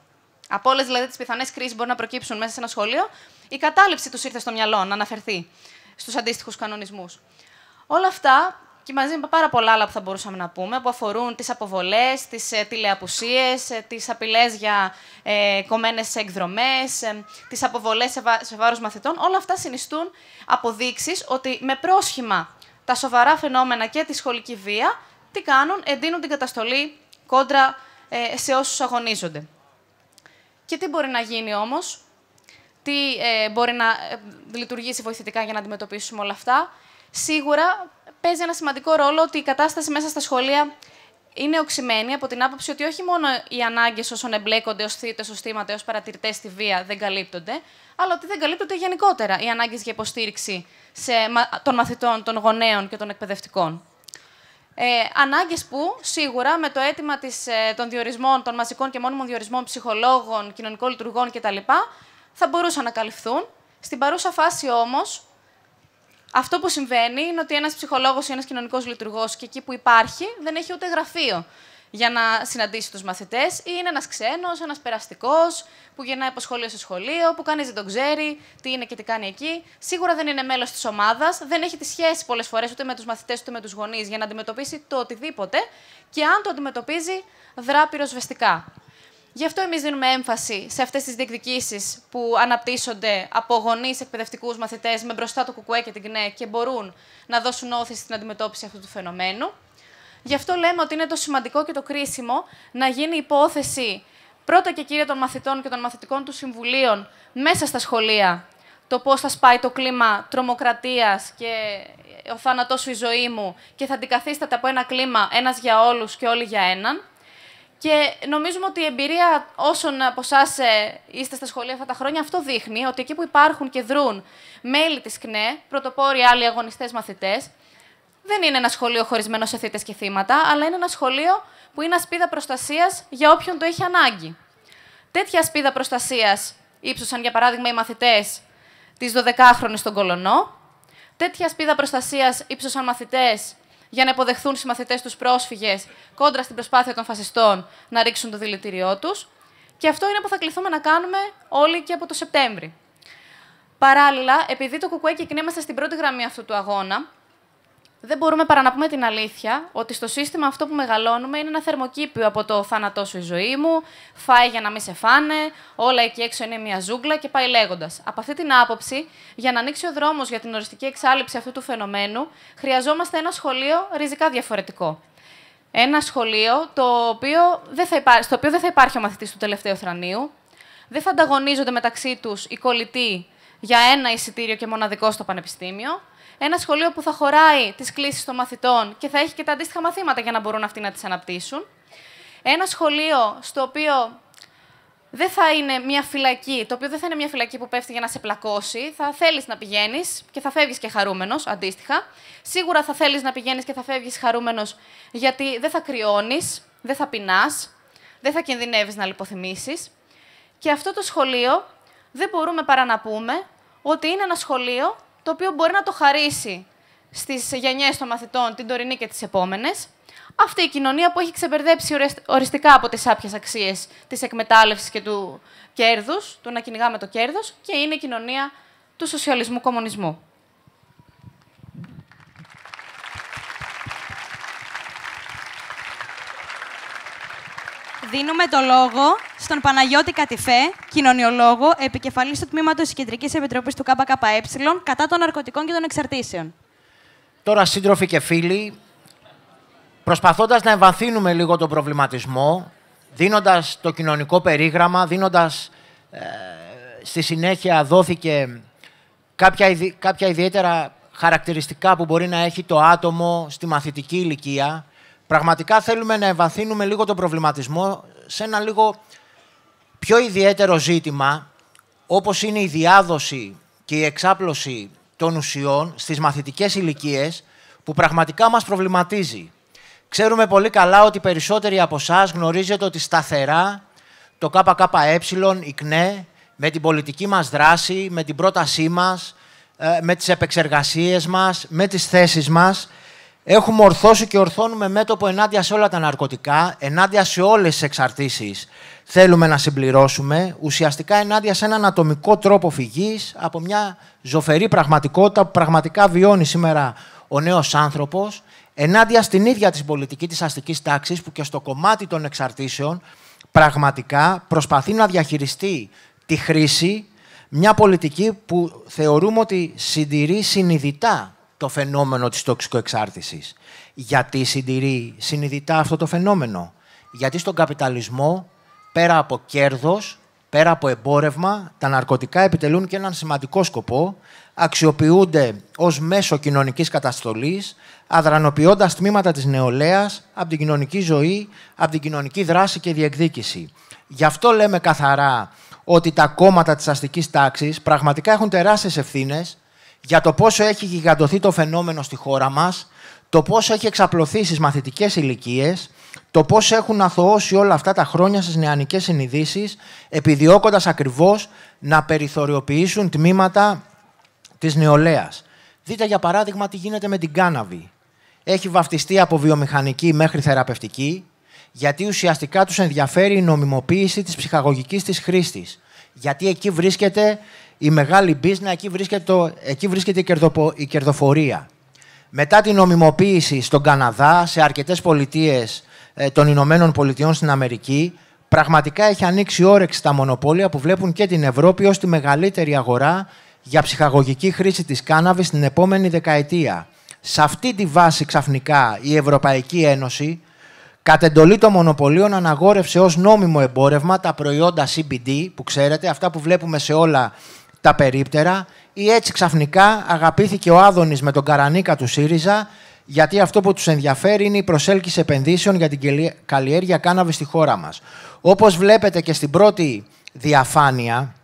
Από όλες δηλαδή τις πιθανές κρίσεις που μπορεί να προκύψουν μέσα σε ένα σχολείο, η κατάληψη τους ήρθε στο μυαλό να αναφερθεί στους αντίστοιχους κανονισμούς. Όλα αυτά και μαζί με πάρα πολλά άλλα που θα μπορούσαμε να πούμε, που αφορούν τις αποβολές, τις ε, τηλεαπουσίες, ε, τις απειλές για ε, κομμένες εκδρομές, ε, τις αποβολές σε, βά βάρος μαθητών. Όλα αυτά συνιστούν αποδείξεις ότι με πρόσχημα τα σοβαρά φαινόμενα και τη σχολική βία, τι κάνουν, εντείνουν την καταστολή κόντρα ε, σε όσους αγωνίζονται. Και τι μπορεί να γίνει όμως, τι ε, μπορεί να λειτουργήσει βοηθητικά για να αντιμετωπίσουμε όλα αυτά. Σίγουρα παίζει ένα σημαντικό ρόλο ότι η κατάσταση μέσα στα σχολεία είναι οξυμένη από την άποψη ότι όχι μόνο οι ανάγκες όσων εμπλέκονται ως θήτες, ως θύματα, ω παρατηρητές στη βία δεν καλύπτονται, αλλά ότι δεν καλύπτονται γενικότερα οι ανάγκες για υποστήριξη σε, των μαθητών, των γονέων και των εκπαιδευτικών. Ε, ανάγκες που σίγουρα με το αίτημα της, ε, των διορισμών, των μαζικών και μόνιμων διορισμών ψυχολόγων, κοινωνικών λειτουργών κτλ. θα μπορούσαν να καλυφθούν. Στην παρούσα φάση όμως, αυτό που συμβαίνει είναι ότι ένας ψυχολόγος ή ένας κοινωνικός λειτουργός και εκεί που υπάρχει δεν έχει ούτε γραφείο για να συναντήσει τους μαθητές, ή είναι ένας ξένος, ένας περαστικός που γεννάει από σχολείο σε σχολείο, που κανείς δεν τον ξέρει, τι είναι και τι κάνει εκεί. Σίγουρα δεν είναι μέλος της ομάδας, δεν έχει τη σχέση πολλές φορές ούτε με τους μαθητές ούτε με τους γονείς για να αντιμετωπίσει το οτιδήποτε και αν το αντιμετωπίζει, δρά πυροσβεστικά. Γι' αυτό εμείς δίνουμε έμφαση σε αυτές τις διεκδικήσεις που αναπτύσσονται από γονείς, εκπαιδευτικούς, μαθητές με μπροστά το κουκουέ και την ΚΝΕ και μπορούν να δώσουν όθηση στην αντιμετώπιση αυτού του φαινομένου. Γι' αυτό λέμε ότι είναι το σημαντικό και το κρίσιμο να γίνει υπόθεση πρώτα και κύρια των μαθητών και των μαθητικών του συμβουλίων μέσα στα σχολεία το πώς θα σπάει το κλίμα τρομοκρατίας και ο θάνατός σου η ζωή μου και θα αντικαθίσταται από ένα κλίμα ένας για όλους και όλοι για έναν. Και νομίζουμε ότι η εμπειρία όσων από εσάς ε, είστε στα σχολεία αυτά τα χρόνια, αυτό δείχνει ότι εκεί που υπάρχουν και δρούν μέλη της ΚΝΕ, πρωτοπόροι άλλοι αγωνιστές μαθητές, δεν είναι ένα σχολείο χωρισμένο σε θύτε και θύματα, αλλά είναι ένα σχολείο που είναι ασπίδα προστασίας για όποιον το έχει ανάγκη. Τέτοια ασπίδα προστασίας ύψωσαν, για παράδειγμα, οι μαθητές της 12χρονη στον Κολονό. Τέτοια ασπίδα προστασίας ύψωσαν μαθητές για να υποδεχθούν συμμαθητές μαθητέ τους πρόσφυγες κόντρα στην προσπάθεια των φασιστών να ρίξουν το δηλητήριό τους. Και αυτό είναι που θα κληθούμε να κάνουμε όλοι και από το Σεπτέμβρη. Παράλληλα, επειδή το ΚΚΕ κινείμαστε στην πρώτη γραμμή αυτού του αγώνα, δεν μπορούμε παρά να πούμε την αλήθεια ότι στο σύστημα αυτό που μεγαλώνουμε είναι ένα θερμοκήπιο από το θάνατό σου η ζωή μου, φάει για να μην σε φάνε, όλα εκεί έξω είναι μια ζούγκλα και πάει λέγοντας. Από αυτή την άποψη, για να ανοίξει ο δρόμος για την οριστική εξάλληψη αυτού του φαινομένου, χρειαζόμαστε ένα σχολείο ριζικά διαφορετικό. Ένα σχολείο το οποίο δεν θα στο οποίο δεν θα υπάρχει ο μαθητής του τελευταίου θρανίου, δεν θα ανταγωνίζονται μεταξύ τους οι κολλητοί για ένα εισιτήριο και μοναδικό στο πανεπιστήμιο, ένα σχολείο που θα χωράει τις κλήσεις των μαθητών και θα έχει και τα αντίστοιχα μαθήματα για να μπορούν αυτοί να τις αναπτύσσουν. Ένα σχολείο στο οποίο δεν θα είναι μια φυλακή, το οποίο δεν θα είναι μια φυλακή που πέφτει για να σε πλακώσει. Θα θέλεις να πηγαίνεις και θα φεύγεις και χαρούμενος, αντίστοιχα. Σίγουρα θα θέλεις να πηγαίνεις και θα φεύγεις χαρούμενος, γιατί δεν θα κρυώνεις, δεν θα πεινάς, δεν θα κινδυνεύεις να λιποθυμήσεις. Και αυτό το σχολείο δεν μπορούμε παρά να πούμε ότι είναι ένα σχολείο το οποίο μπορεί να το χαρίσει στις γενιές των μαθητών, την τωρινή και τις επόμενες. Αυτή η κοινωνία που έχει ξεπερδέψει οριστικά από τις άπιες αξίες της εκμετάλλευσης και του κέρδους. του να κυνηγάμε το κέρδος και είναι η κοινωνία του σοσιαλισμού-κομμουνισμού. Δίνουμε το λόγο στον Παναγιώτη Κατιφέ, κοινωνιολόγο, επικεφαλής του τμήματος της Κεντρικής Επιτροπής του ΚΚΕ κατά των ναρκωτικών και των εξαρτήσεων. Τώρα, σύντροφοι και φίλοι, προσπαθώντας να εμβαθύνουμε λίγο τον προβληματισμό, δίνοντας το κοινωνικό περίγραμμα, δίνοντας. Ε, στη συνέχεια δόθηκε κάποια, ιδι... κάποια ιδιαίτερα χαρακτηριστικά που μπορεί να έχει το άτομο στη μαθητική ηλικία. Πραγματικά θέλουμε να εμβαθύνουμε λίγο τον προβληματισμό σε ένα λίγο πιο ιδιαίτερο ζήτημα, όπως είναι η διάδοση και η εξάπλωση των ουσιών στις μαθητικές ηλικίες που πραγματικά μας προβληματίζει. Ξέρουμε πολύ καλά ότι περισσότεροι από εσά γνωρίζετε ότι σταθερά το ΚΚΕ, η ΚΝΕ, με την πολιτική μας δράση, με την πρότασή μας, ε, με τις επεξεργασίες μας, με τις θέσεις μας, έχουμε ορθώσει και ορθώνουμε μέτωπο ενάντια σε όλα τα ναρκωτικά, ενάντια σε όλες τις εξαρτήσεις, θέλουμε να συμπληρώσουμε, ουσιαστικά ενάντια σε έναν ατομικό τρόπο φυγής από μια ζωφερή πραγματικότητα που πραγματικά βιώνει σήμερα ο νέος άνθρωπος, ενάντια στην ίδια της πολιτική της αστικής τάξης που και στο κομμάτι των εξαρτήσεων πραγματικά προσπαθεί να διαχειριστεί τη χρήση μια πολιτική που θεωρούμε ότι συντηρεί συνειδητά το φαινόμενο της τοξικοεξάρτησης. Γιατί συντηρεί συνειδητά αυτό το φαινόμενο. Γιατί στον καπιταλισμό πέρα από κέρδος, πέρα από εμπόρευμα, τα ναρκωτικά επιτελούν και έναν σημαντικό σκοπό. Αξιοποιούνται ως μέσο κοινωνικής καταστολής, αδρανοποιώντας τμήματα της νεολαίας από την κοινωνική ζωή, από την κοινωνική δράση και διεκδίκηση. Γι' αυτό λέμε καθαρά ότι τα κόμματα της αστικής τάξης πραγματικά έχουν τεράστιες ευθύνες για το πόσο έχει γιγαντωθεί το φαινόμενο στη χώρα μας το πώς έχει εξαπλωθεί στις μαθητικές ηλικίες, το πώς έχουν αθωώσει όλα αυτά τα χρόνια στις νεανικές συνειδήσεις, επιδιώκοντας ακριβώς να περιθωριοποιήσουν τμήματα της νεολαίας. Δείτε για παράδειγμα τι γίνεται με την κάναβη. Έχει βαφτιστεί από βιομηχανική μέχρι θεραπευτική, γιατί ουσιαστικά τους ενδιαφέρει η νομιμοποίηση της ψυχαγωγικής της χρήστης. Γιατί εκεί βρίσκεται η μεγάλη business, εκεί βρίσκεται, το, εκεί βρίσκεται η, κερδοπο, η κερδοφορία μετά την νομιμοποίηση στον Καναδά, σε αρκετές πολιτείες ε, των Ηνωμένων Πολιτειών στην Αμερική, πραγματικά έχει ανοίξει όρεξη τα μονοπόλια που βλέπουν και την Ευρώπη ως τη μεγαλύτερη αγορά για ψυχαγωγική χρήση της κάναβης την επόμενη δεκαετία. Σε αυτή τη βάση ξαφνικά η Ευρωπαϊκή Ένωση κατ' εντολή των μονοπωλίων αναγόρευσε ως νόμιμο εμπόρευμα τα προϊόντα CBD που ξέρετε, αυτά που βλέπουμε σε όλα τα περίπτερα ή έτσι ξαφνικά αγαπήθηκε ο Άδωνης με τον Καρανίκα του ΣΥΡΙΖΑ, γιατί αυτό που τους ενδιαφέρει είναι η προσέλκυση επενδύσεων για την καλλιέργεια κάναβης στη χώρα μας. Όπως βλέπετε και στην πρώτη διαφάνεια,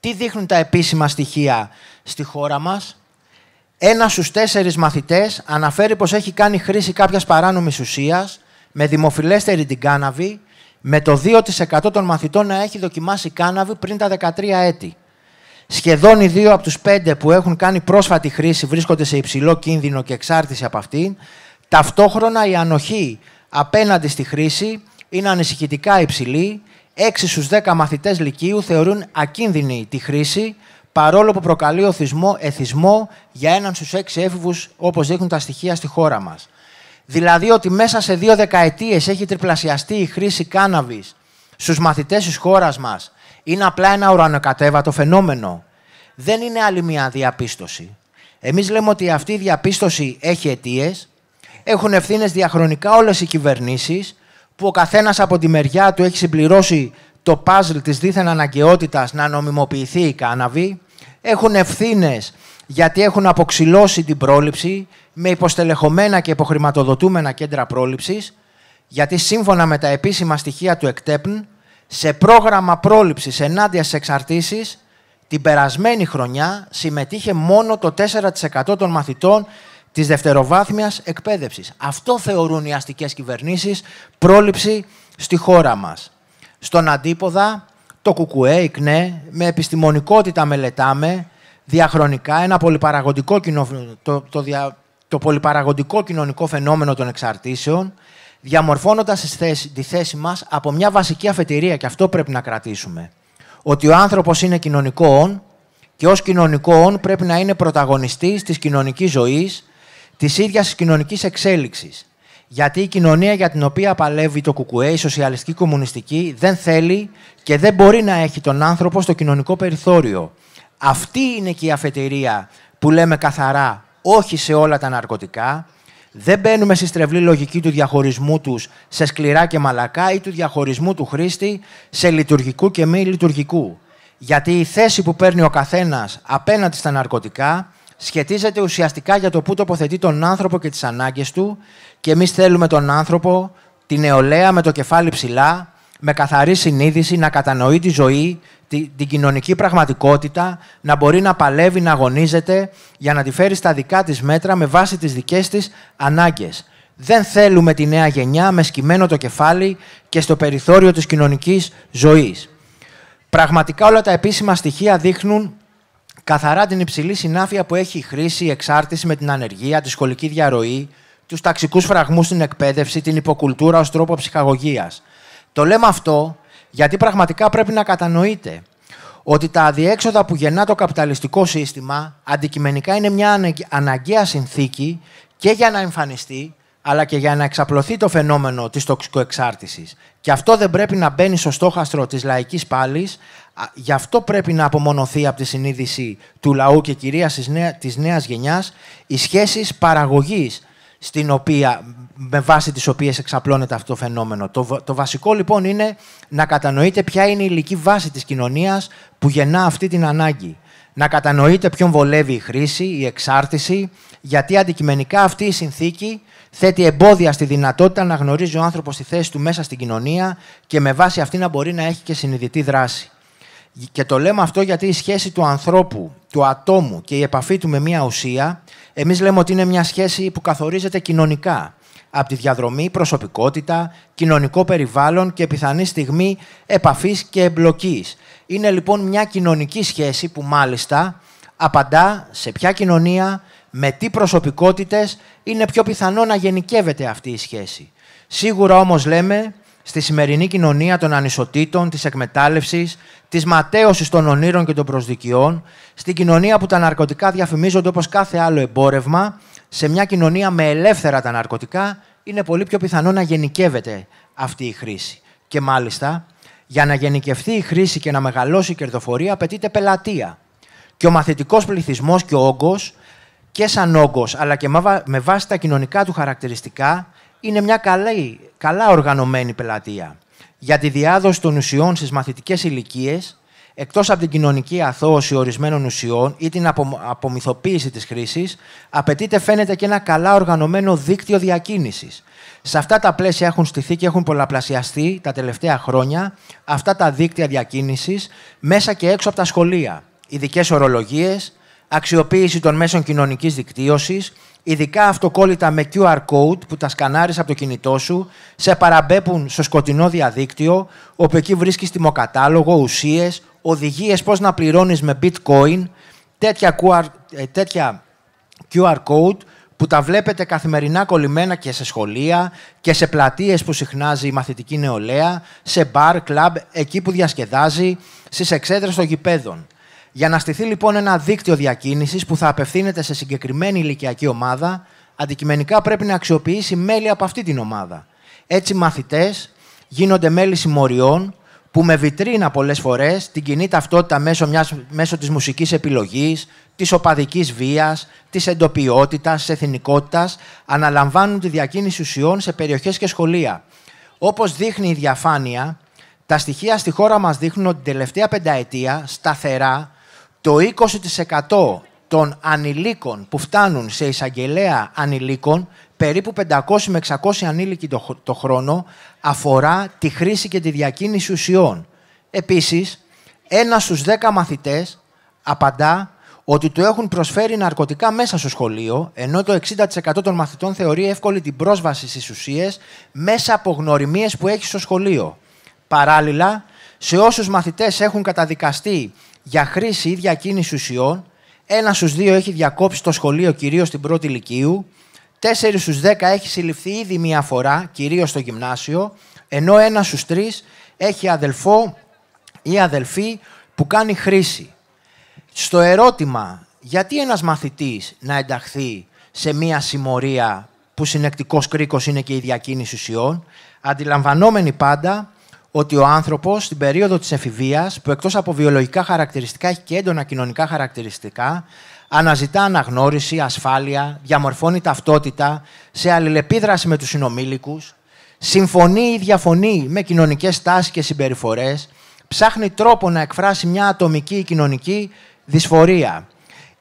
τι δείχνουν τα επίσημα στοιχεία στη χώρα μας. Ένας στους τέσσερις μαθητές αναφέρει πως έχει κάνει χρήση κάποιας παράνομης ουσίας, με δημοφιλέστερη την κάναβη, με το 2% των μαθητών να έχει δοκιμάσει κάναβη πριν τα 13 έτη. Σχεδόν οι δύο από τους πέντε που έχουν κάνει πρόσφατη χρήση βρίσκονται σε υψηλό κίνδυνο και εξάρτηση από αυτήν. Ταυτόχρονα η ανοχή απέναντι στη χρήση είναι ανησυχητικά υψηλή. Έξι στους δέκα μαθητές Λυκείου θεωρούν ακίνδυνη τη χρήση, παρόλο που προκαλεί οθισμό, εθισμό για έναν στους έξι έφηβους, όπως δείχνουν τα στοιχεία στη χώρα μας. Δηλαδή ότι μέσα σε δύο δεκαετίες έχει τριπλασιαστεί η χρήση κάναβης στους μαθητές της χώρας μας είναι απλά ένα ουρανοκατέβατο φαινόμενο. Δεν είναι άλλη μια διαπίστωση. Εμείς λέμε ότι αυτή η διαπίστωση έχει αιτίες, έχουν ευθύνες διαχρονικά όλες οι κυβερνήσεις που ο καθένας από τη μεριά του έχει συμπληρώσει το παζλ της δίθεν αναγκαιότητας να νομιμοποιηθεί η κάναβη, έχουν ευθύνες γιατί έχουν αποξηλώσει την πρόληψη με υποστελεχωμένα και υποχρηματοδοτούμενα κέντρα πρόληψης, γιατί σύμφωνα με τα επίσημα στοιχεία του ΕΚΤΕΠΝ, σε πρόγραμμα πρόληψης ενάντια σε εξαρτήσεις, την περασμένη χρονιά συμμετείχε μόνο το 4% των μαθητών της δευτεροβάθμιας εκπαίδευσης. Αυτό θεωρούν οι αστικές κυβερνήσεις πρόληψη στη χώρα μας. Στον αντίποδα, το ΚΚΕ, η ΚΝΕ, με επιστημονικότητα μελετάμε διαχρονικά ένα πολυπαραγωγικό, το, το, το πολυπαραγωγικό κοινωνικό φαινόμενο των εξαρτήσεων, διαμορφώνοντας τη θέση μας από μια βασική αφετηρία, και αυτό πρέπει να κρατήσουμε. Ότι ο άνθρωπος είναι κοινωνικό όν και ως κοινωνικό πρέπει να είναι πρωταγωνιστής της κοινωνικής ζωής, της ίδιας της κοινωνικής εξέλιξης. Γιατί η κοινωνία για την οποία παλεύει το ΚΚΕ, η σοσιαλιστική κομμουνιστική, δεν θέλει και δεν μπορεί να έχει τον άνθρωπο στο κοινωνικό περιθώριο. Αυτή είναι και η αφετηρία που λέμε καθαρά όχι σε όλα τα ναρκωτικά, δεν μπαίνουμε στη στρεβλή λογική του διαχωρισμού τους σε σκληρά και μαλακά ή του διαχωρισμού του χρήστη σε λειτουργικού και μη λειτουργικού. Γιατί η θέση που παίρνει ο καθένας απέναντι στα ναρκωτικά σχετίζεται ουσιαστικά για το πού τοποθετεί τον άνθρωπο και τις ανάγκες του και εμείς θέλουμε τον άνθρωπο, την νεολαία με το κεφάλι ψηλά, με καθαρή συνείδηση να κατανοεί τη ζωή, τη, την κοινωνική πραγματικότητα, να μπορεί να παλεύει, να αγωνίζεται για να τη φέρει στα δικά της μέτρα με βάση τις δικές της ανάγκες. Δεν θέλουμε τη νέα γενιά με σκυμμένο το κεφάλι και στο περιθώριο της κοινωνικής ζωής. Πραγματικά όλα τα επίσημα στοιχεία δείχνουν καθαρά την υψηλή συνάφεια που έχει η χρήση, η εξάρτηση με την ανεργία, τη σχολική διαρροή, τους ταξικούς φραγμούς στην εκπαίδευση, την υποκουλτούρα ως τρόπο ψυχαγωγίας. Το λέμε αυτό γιατί πραγματικά πρέπει να κατανοείτε ότι τα αδιέξοδα που γεννά το καπιταλιστικό σύστημα αντικειμενικά είναι μια αναγκαία συνθήκη και για να εμφανιστεί αλλά και για να εξαπλωθεί το φαινόμενο της τοξικοεξάρτησης. Και αυτό δεν πρέπει να μπαίνει στο στόχαστρο της λαϊκής πάλης, γι' αυτό πρέπει να απομονωθεί από τη συνείδηση του λαού και κυρίας της νέας γενιάς οι σχέσεις παραγωγής στην οποία, με βάση τις οποίες εξαπλώνεται αυτό το φαινόμενο. Το, το βασικό λοιπόν είναι να κατανοείτε ποια είναι η υλική βάση της κοινωνίας που γεννά αυτή την ανάγκη. Να κατανοείτε ποιον βολεύει η χρήση, η εξάρτηση, γιατί αντικειμενικά αυτή η συνθήκη θέτει εμπόδια στη δυνατότητα να γνωρίζει ο άνθρωπος τη θέση του μέσα στην κοινωνία και με βάση αυτή να μπορεί να έχει και συνειδητή δράση. Και το λέμε αυτό γιατί η σχέση του ανθρώπου, του ατόμου και η επαφή του με μια ουσία, εμείς λέμε ότι είναι μια σχέση που καθορίζεται κοινωνικά από τη διαδρομή, προσωπικότητα, κοινωνικό περιβάλλον και πιθανή στιγμή επαφής και εμπλοκής. Είναι λοιπόν μια κοινωνική σχέση που μάλιστα απαντά σε ποια κοινωνία, με τι προσωπικότητες είναι πιο πιθανό να γενικεύεται αυτή η σχέση. Σίγουρα όμως λέμε στη σημερινή κοινωνία των ανισοτήτων, της εκμετάλλευσης, της ματέωσης των ονείρων και των προσδικιών, στην κοινωνία που τα ναρκωτικά διαφημίζονται όπως κάθε άλλο εμπόρευμα, σε μια κοινωνία με ελεύθερα τα ναρκωτικά, είναι πολύ πιο πιθανό να γενικεύεται αυτή η χρήση. Και μάλιστα, για να γενικευθεί η χρήση και να μεγαλώσει η κερδοφορία, απαιτείται πελατεία. Και ο μαθητικός πληθυσμός και ο όγκος, και σαν όγκος, αλλά και με βάση τα κοινωνικά του χαρακτηριστικά, είναι μια καλή, καλά οργανωμένη πελατεία. Για τη διάδοση των ουσιών στις μαθητικές ηλικίες, Εκτός από την κοινωνική αθώωση ορισμένων ουσιών ή την απομυθοποίηση της χρήσης, απαιτείται φαίνεται και ένα καλά οργανωμένο δίκτυο διακίνησης. Σε αυτά τα πλαίσια έχουν στηθεί και έχουν πολλαπλασιαστεί τα τελευταία χρόνια αυτά τα δίκτυα διακίνησης μέσα και έξω από τα σχολεία. Ειδικές ορολογίες, αξιοποίηση των μέσων κοινωνικής δικτύωσης ειδικά αυτοκόλλητα με QR code που τα σκανάρεις από το κινητό σου, σε παραμπέπουν στο σκοτεινό διαδίκτυο, όπου εκεί βρίσκεις τιμοκατάλογο, ουσίες, οδηγίες πώς να πληρώνεις με bitcoin, τέτοια QR, ε, τέτοια QR code που τα βλέπετε καθημερινά κολλημένα και σε σχολεία και σε πλατείες που συχνάζει η μαθητική νεολαία, σε bar, club, εκεί που διασκεδάζει, στις εξέδρες των γηπέδων. Για να στηθεί λοιπόν ένα δίκτυο διακίνησης που θα απευθύνεται σε συγκεκριμένη ηλικιακή ομάδα, αντικειμενικά πρέπει να αξιοποιήσει μέλη από αυτή την ομάδα. Έτσι μαθητές γίνονται μέλη συμμοριών που με βιτρίνα πολλές φορές την κοινή ταυτότητα μέσω, μιας, μέσω της μουσικής επιλογής, της οπαδικής βίας, της εντοπιότητας, της εθνικότητας, αναλαμβάνουν τη διακίνηση ουσιών σε περιοχές και σχολεία. Όπως δείχνει η διαφάνεια, τα στοιχεία στη χώρα μας δείχνουν ότι την τελευταία πενταετία, σταθερά, το 20% των ανηλίκων που φτάνουν σε εισαγγελέα ανηλίκων περίπου 500 με 600 ανήλικοι το, χρόνο αφορά τη χρήση και τη διακίνηση ουσιών. Επίσης, ένας στους 10 μαθητές απαντά ότι του έχουν προσφέρει ναρκωτικά μέσα στο σχολείο, ενώ το 60% των μαθητών θεωρεί εύκολη την πρόσβαση στις ουσίες μέσα από γνωριμίες που έχει στο σχολείο. Παράλληλα, σε όσους μαθητές έχουν καταδικαστεί για χρήση ή διακίνηση ουσιών, ένας στους δύο έχει διακόψει το σχολείο κυρίως στην πρώτη ηλικίου, 4 στου 10 έχει συλληφθεί ήδη μία φορά, κυρίως στο γυμνάσιο, ενώ ένας στους 3 έχει αδελφό ή αδελφή που κάνει χρήση. Στο ερώτημα γιατί ένας μαθητής να ενταχθεί σε μία συμμορία που συνεκτικός κρίκος είναι και η διακίνηση ουσιών, αντιλαμβανόμενοι πάντα ότι ο άνθρωπος στην περίοδο της εφηβείας, που εκτός από βιολογικά χαρακτηριστικά έχει και έντονα κοινωνικά χαρακτηριστικά, αναζητά αναγνώριση, ασφάλεια, διαμορφώνει ταυτότητα σε αλληλεπίδραση με τους συνομήλικους, συμφωνεί ή διαφωνεί με κοινωνικές τάσεις και συμπεριφορές, ψάχνει τρόπο να εκφράσει μια ατομική ή κοινωνική δυσφορία.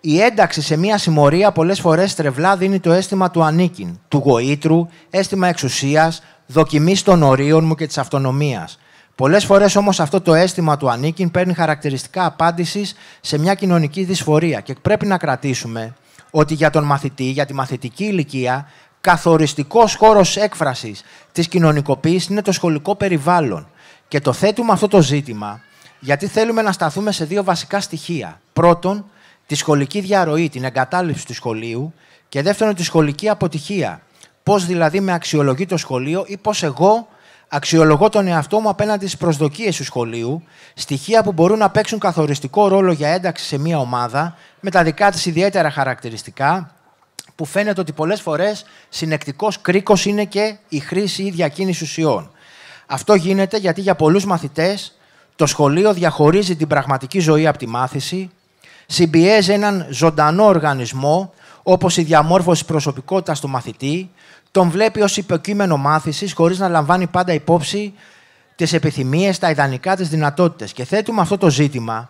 Η ένταξη σε μια συμμορία πολλές φορές στρεβλά δίνει το αίσθημα του ανήκειν, του γοήτρου, αίσθημα εξουσίας, δοκιμής των ορίων μου και της αυτονομίας. Πολλές φορές όμως αυτό το αίσθημα του ανήκειν παίρνει χαρακτηριστικά απάντησης σε μια κοινωνική δυσφορία και πρέπει να κρατήσουμε ότι για τον μαθητή, για τη μαθητική ηλικία, καθοριστικός χώρος έκφρασης της κοινωνικοποίησης είναι το σχολικό περιβάλλον. Και το θέτουμε αυτό το ζήτημα γιατί θέλουμε να σταθούμε σε δύο βασικά στοιχεία. Πρώτον, τη σχολική διαρροή, την εγκατάλειψη του σχολείου και δεύτερον, τη σχολική αποτυχία. Πώς δηλαδή με αξιολογεί το σχολείο ή πώς εγώ Αξιολογώ τον εαυτό μου απέναντι στις προσδοκίες του σχολείου, στοιχεία που μπορούν να παίξουν καθοριστικό ρόλο για ένταξη σε μια ομάδα, με τα δικά της ιδιαίτερα χαρακτηριστικά, που φαίνεται ότι πολλές φορές συνεκτικός κρίκος είναι και η χρήση ή διακίνηση ουσιών. Αυτό γίνεται γιατί για πολλούς μαθητές το σχολείο διαχωρίζει την πραγματική ζωή από τη μάθηση, συμπιέζει έναν ζωντανό οργανισμό, όπως η διαμόρφωση προσωπικότητας του μαθητή, τον βλέπει ως υποκείμενο μάθησης χωρίς να λαμβάνει πάντα υπόψη τις επιθυμίες, τα ιδανικά, τις δυνατότητες. Και θέτουμε αυτό το ζήτημα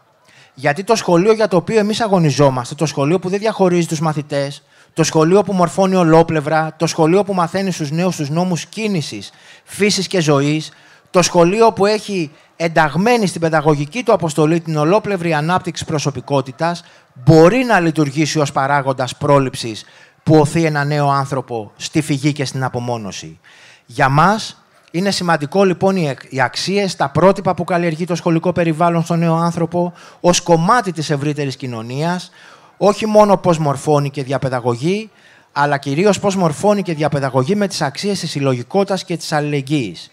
γιατί το σχολείο για το οποίο εμείς αγωνιζόμαστε, το σχολείο που δεν διαχωρίζει τους μαθητές, το σχολείο που μορφώνει ολόπλευρα, το σχολείο που μαθαίνει στους νέους τους νόμους κίνησης, φύσης και ζωής, το σχολείο που έχει ενταγμένη στην παιδαγωγική του αποστολή την ολόπλευρη ανάπτυξη προσωπικότητας, μπορεί να λειτουργήσει ως παράγοντας πρόληψης που οθεί ένα νέο άνθρωπο στη φυγή και στην απομόνωση. Για μας είναι σημαντικό λοιπόν οι αξίες, τα πρότυπα που καλλιεργεί το σχολικό περιβάλλον στον νέο άνθρωπο ως κομμάτι της ευρύτερης κοινωνίας, όχι μόνο πώς μορφώνει και διαπαιδαγωγεί, αλλά κυρίως πώς μορφώνει και διαπαιδαγωγεί με τις αξίες της συλλογικότητας και της αλληλεγγύης.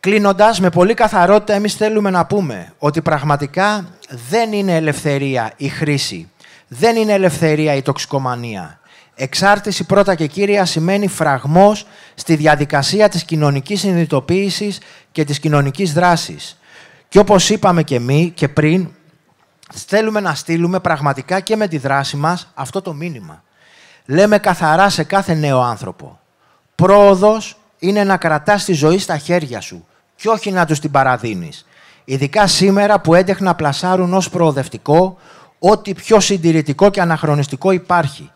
Κλείνοντας, με πολύ καθαρότητα, εμείς θέλουμε να πούμε ότι πραγματικά δεν είναι ελευθερία η χρήση. Δεν είναι ελευθερία η τοξικομανία. Εξάρτηση πρώτα και κύρια σημαίνει φραγμός στη διαδικασία της κοινωνικής συνειδητοποίησης και της κοινωνικής δράσης. Και όπως είπαμε και εμείς και πριν, θέλουμε να στείλουμε πραγματικά και με τη δράση μας αυτό το μήνυμα. Λέμε καθαρά σε κάθε νέο άνθρωπο. Πρόοδος είναι να κρατάς τη ζωή στα χέρια σου και όχι να τους την παραδίνεις. Ειδικά σήμερα που έντεχνα πλασάρουν ως προοδευτικό ό,τι πιο συντηρητικό και αναχρονιστικό υπάρχει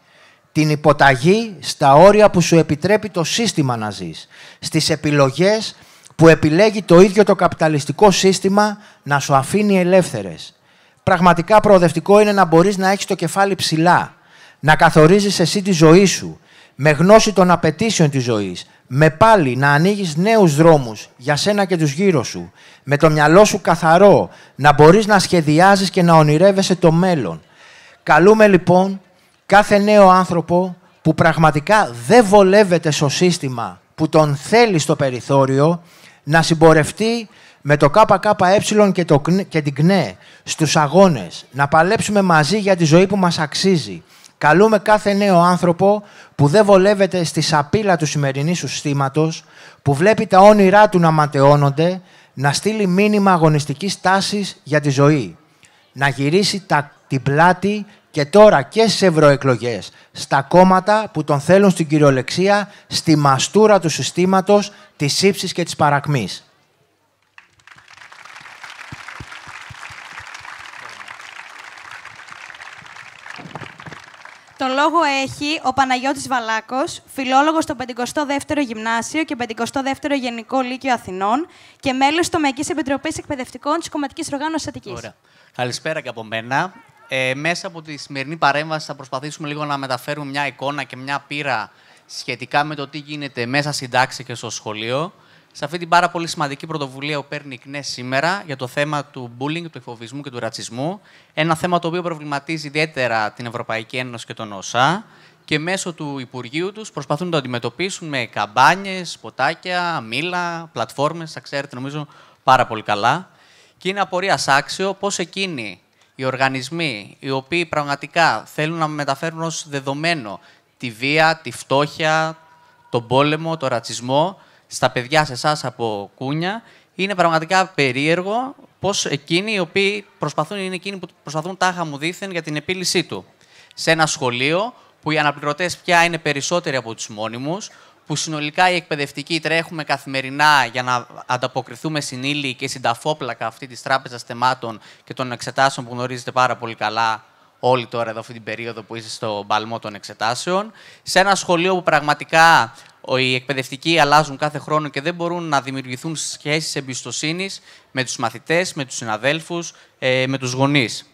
την υποταγή στα όρια που σου επιτρέπει το σύστημα να ζεις, στις επιλογές που επιλέγει το ίδιο το καπιταλιστικό σύστημα να σου αφήνει ελεύθερες. Πραγματικά προοδευτικό είναι να μπορείς να έχεις το κεφάλι ψηλά, να καθορίζεις εσύ τη ζωή σου, με γνώση των απαιτήσεων της ζωής, με πάλι να ανοίγεις νέους δρόμους για σένα και τους γύρω σου, με το μυαλό σου καθαρό, να μπορείς να σχεδιάζεις και να ονειρεύεσαι το μέλλον. Καλούμε λοιπόν κάθε νέο άνθρωπο που πραγματικά δεν βολεύεται στο σύστημα που τον θέλει στο περιθώριο να συμπορευτεί με το ΚΚΕ και, το, και την ΚΝΕ στους αγώνες, να παλέψουμε μαζί για τη ζωή που μας αξίζει. Καλούμε κάθε νέο άνθρωπο που δεν βολεύεται στη σαπίλα του σημερινής σου που βλέπει τα όνειρά του να ματαιώνονται, να στείλει μήνυμα αγωνιστικής τάσης για τη ζωή. Να γυρίσει τα, την πλάτη και τώρα και στι ευρωεκλογές στα κόμματα που τον θέλουν στην κυριολεξία στη μαστούρα του συστήματος της ύψη και της παρακμής. Το λόγο έχει ο Παναγιώτης Βαλάκος, φιλόλογος στο 52ο Γυμνάσιο και 52ο Γενικό Λύκειο Αθηνών και μέλος του Μεκής Επιτροπής Εκπαιδευτικών της Κομματικής Οργάνωσης Αττικής. Ωραία. Καλησπέρα και από μένα. Ε, μέσα από τη σημερινή παρέμβαση θα προσπαθήσουμε λίγο να μεταφέρουμε μια εικόνα και μια πείρα σχετικά με το τι γίνεται μέσα στην τάξη και στο σχολείο. Σε αυτή την πάρα πολύ σημαντική πρωτοβουλία που παίρνει η ΚΝΕ σήμερα για το θέμα του bullying, του εκφοβισμού και του ρατσισμού. Ένα θέμα το οποίο προβληματίζει ιδιαίτερα την Ευρωπαϊκή Ένωση και τον ΩΣΑ και μέσω του Υπουργείου τους προσπαθούν να το αντιμετωπίσουν με καμπάνιες, ποτάκια, μήλα, πλατφόρμες. τα ξέρετε νομίζω πάρα πολύ καλά. Και είναι απορίας άξιο πώς εκείνοι οι οργανισμοί οι οποίοι πραγματικά θέλουν να μεταφέρουν ως δεδομένο τη βία, τη φτώχεια, τον πόλεμο, τον ρατσισμό στα παιδιά σε εσάς από κούνια, είναι πραγματικά περίεργο πώς εκείνοι οι οποίοι προσπαθούν, είναι εκείνοι που προσπαθούν τάχα μου δήθεν για την επίλυσή του. Σε ένα σχολείο που οι αναπληρωτές πια είναι περισσότεροι από τους μόνιμους, που συνολικά οι εκπαιδευτικοί τρέχουμε καθημερινά για να ανταποκριθούμε στην ύλη και στην ταφόπλακα αυτή της τράπεζας θεμάτων και των εξετάσεων που γνωρίζετε πάρα πολύ καλά όλοι τώρα εδώ αυτή την περίοδο που είστε στο μπαλμό των εξετάσεων. Σε ένα σχολείο που πραγματικά οι εκπαιδευτικοί αλλάζουν κάθε χρόνο και δεν μπορούν να δημιουργηθούν σχέσεις εμπιστοσύνης με τους μαθητές, με τους συναδέλφους, ε, με τους γονείς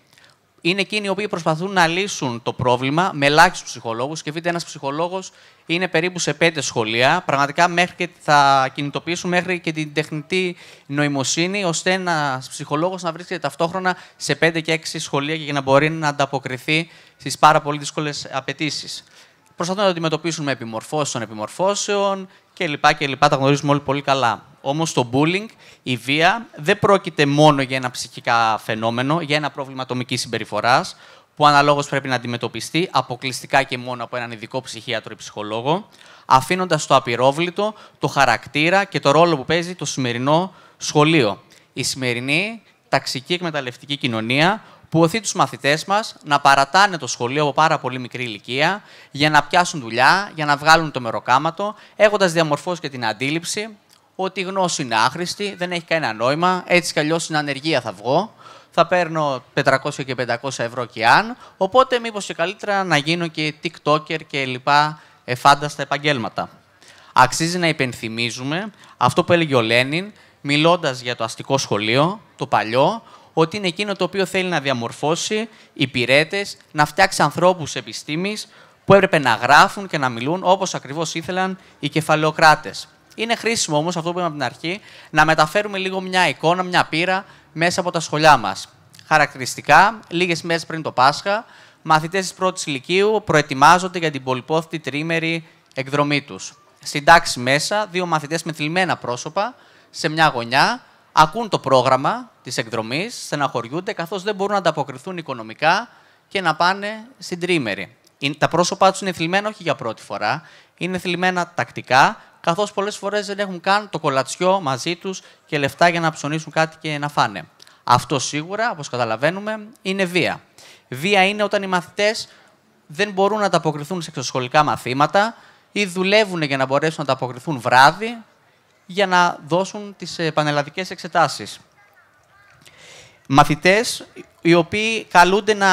είναι εκείνοι οι οποίοι προσπαθούν να λύσουν το πρόβλημα με ελάχιστους ψυχολόγους. Σκεφτείτε, ένας ψυχολόγος είναι περίπου σε πέντε σχολεία. Πραγματικά μέχρι και θα κινητοποιήσουν μέχρι και την τεχνητή νοημοσύνη, ώστε ένας ψυχολόγος να βρίσκεται ταυτόχρονα σε πέντε και έξι σχολεία και να μπορεί να ανταποκριθεί στις πάρα πολύ δύσκολες απαιτήσεις. Προσπαθούν να το αντιμετωπίσουν με επιμορφώσει των επιμορφώσεων κλπ. Τα γνωρίζουμε όλοι πολύ καλά. Όμως το bullying, η βία, δεν πρόκειται μόνο για ένα ψυχικά φαινόμενο, για ένα πρόβλημα ατομικής συμπεριφοράς, που αναλόγως πρέπει να αντιμετωπιστεί αποκλειστικά και μόνο από έναν ειδικό ψυχίατρο ή ψυχολόγο, αφήνοντας το απειρόβλητο το χαρακτήρα και το ρόλο που παίζει το σημερινό σχολείο. Η σημερινή ταξική εκμεταλλευτική κοινωνία που οθεί τους μαθητές μας να παρατάνε το σχολείο από πάρα πολύ μικρή ηλικία για να πιάσουν δουλειά, για να βγάλουν το μεροκάματο, έχοντας διαμορφώσει και την αντίληψη ότι η γνώση είναι άχρηστη, δεν έχει κανένα νόημα, έτσι κι αλλιώς στην ανεργία θα βγω. Θα παίρνω 400 και 500 ευρώ και αν. Οπότε, μήπως και καλύτερα να γίνω και TikToker και λοιπά εφάνταστα επαγγέλματα. Αξίζει να υπενθυμίζουμε αυτό που έλεγε ο Λένιν, μιλώντας για το αστικό σχολείο, το παλιό, ότι είναι εκείνο το οποίο θέλει να διαμορφώσει υπηρέτες, να φτιάξει ανθρώπους επιστήμης που έπρεπε να γράφουν και να μιλούν όπως ακριβώς ήθελαν οι κεφαλαιοκράτες. Είναι χρήσιμο όμως, αυτό που είπαμε από την αρχή, να μεταφέρουμε λίγο μια εικόνα, μια πείρα μέσα από τα σχολιά μας. Χαρακτηριστικά, λίγες μέρες πριν το Πάσχα, μαθητές της πρώτης ηλικίου προετοιμάζονται για την πολυπόθητη τρίμερη εκδρομή τους. Στην τάξη μέσα, δύο μαθητές με θλιμμένα πρόσωπα, σε μια γωνιά, ακούν το πρόγραμμα της εκδρομής, στεναχωριούνται καθώς δεν μπορούν να ανταποκριθούν οικονομικά και να πάνε στην τρίμερη. Τα πρόσωπά τους είναι θλιμμένα όχι για πρώτη φορά, είναι θλιμμένα τακτικά καθώς πολλές φορές δεν έχουν καν το κολατσιό μαζί τους και λεφτά για να ψωνίσουν κάτι και να φάνε. Αυτό σίγουρα, όπως καταλαβαίνουμε, είναι βία. Βία είναι όταν οι μαθητές δεν μπορούν να αποκριθούν σε εξωσχολικά μαθήματα ή δουλεύουν για να μπορέσουν να αποκριθούν βράδυ για να δώσουν τις πανελλαδικές εξετάσεις. Μαθητές οι οποίοι καλούνται να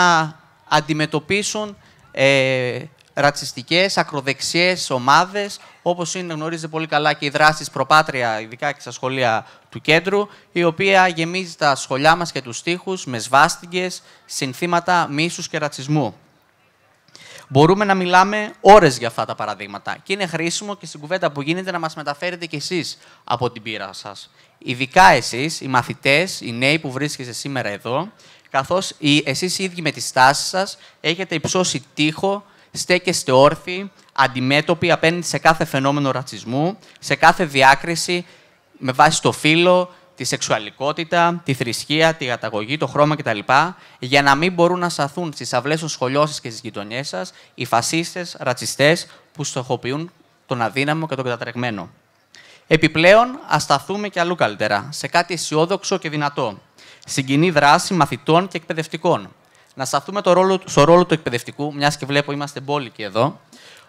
αντιμετωπίσουν ε, ρατσιστικές, ακροδεξιές ομάδες, όπως είναι γνωρίζετε πολύ καλά και οι δράσεις προπάτρια, ειδικά και στα σχολεία του κέντρου, η οποία γεμίζει τα σχολιά μας και τους τοίχου με σβάστηκε, συνθήματα μίσους και ρατσισμού. Μπορούμε να μιλάμε ώρες για αυτά τα παραδείγματα και είναι χρήσιμο και στην κουβέντα που γίνεται να μας μεταφέρετε κι εσείς από την πείρα σας. Ειδικά εσείς, οι μαθητές, οι νέοι που βρίσκεστε σήμερα εδώ, καθώς εσείς οι ίδιοι με τις τάσει σας έχετε υψώσει τείχο στέκεστε όρθιοι, αντιμέτωποι απέναντι σε κάθε φαινόμενο ρατσισμού, σε κάθε διάκριση με βάση το φύλλο, τη σεξουαλικότητα, τη θρησκεία, τη καταγωγή, το χρώμα κτλ. για να μην μπορούν να σταθούν στις αυλές των σχολιών και στις γειτονιές σας οι φασίστες, ρατσιστές που στοχοποιούν τον αδύναμο και τον κατατρεγμένο. Επιπλέον, ασταθούμε και αλλού καλύτερα, σε κάτι αισιόδοξο και δυνατό. Στην κοινή δράση μαθητών και εκπαιδευτικών, να σταθούμε το ρόλο, στο ρόλο του εκπαιδευτικού, μιας και βλέπω είμαστε μπόλικοι εδώ,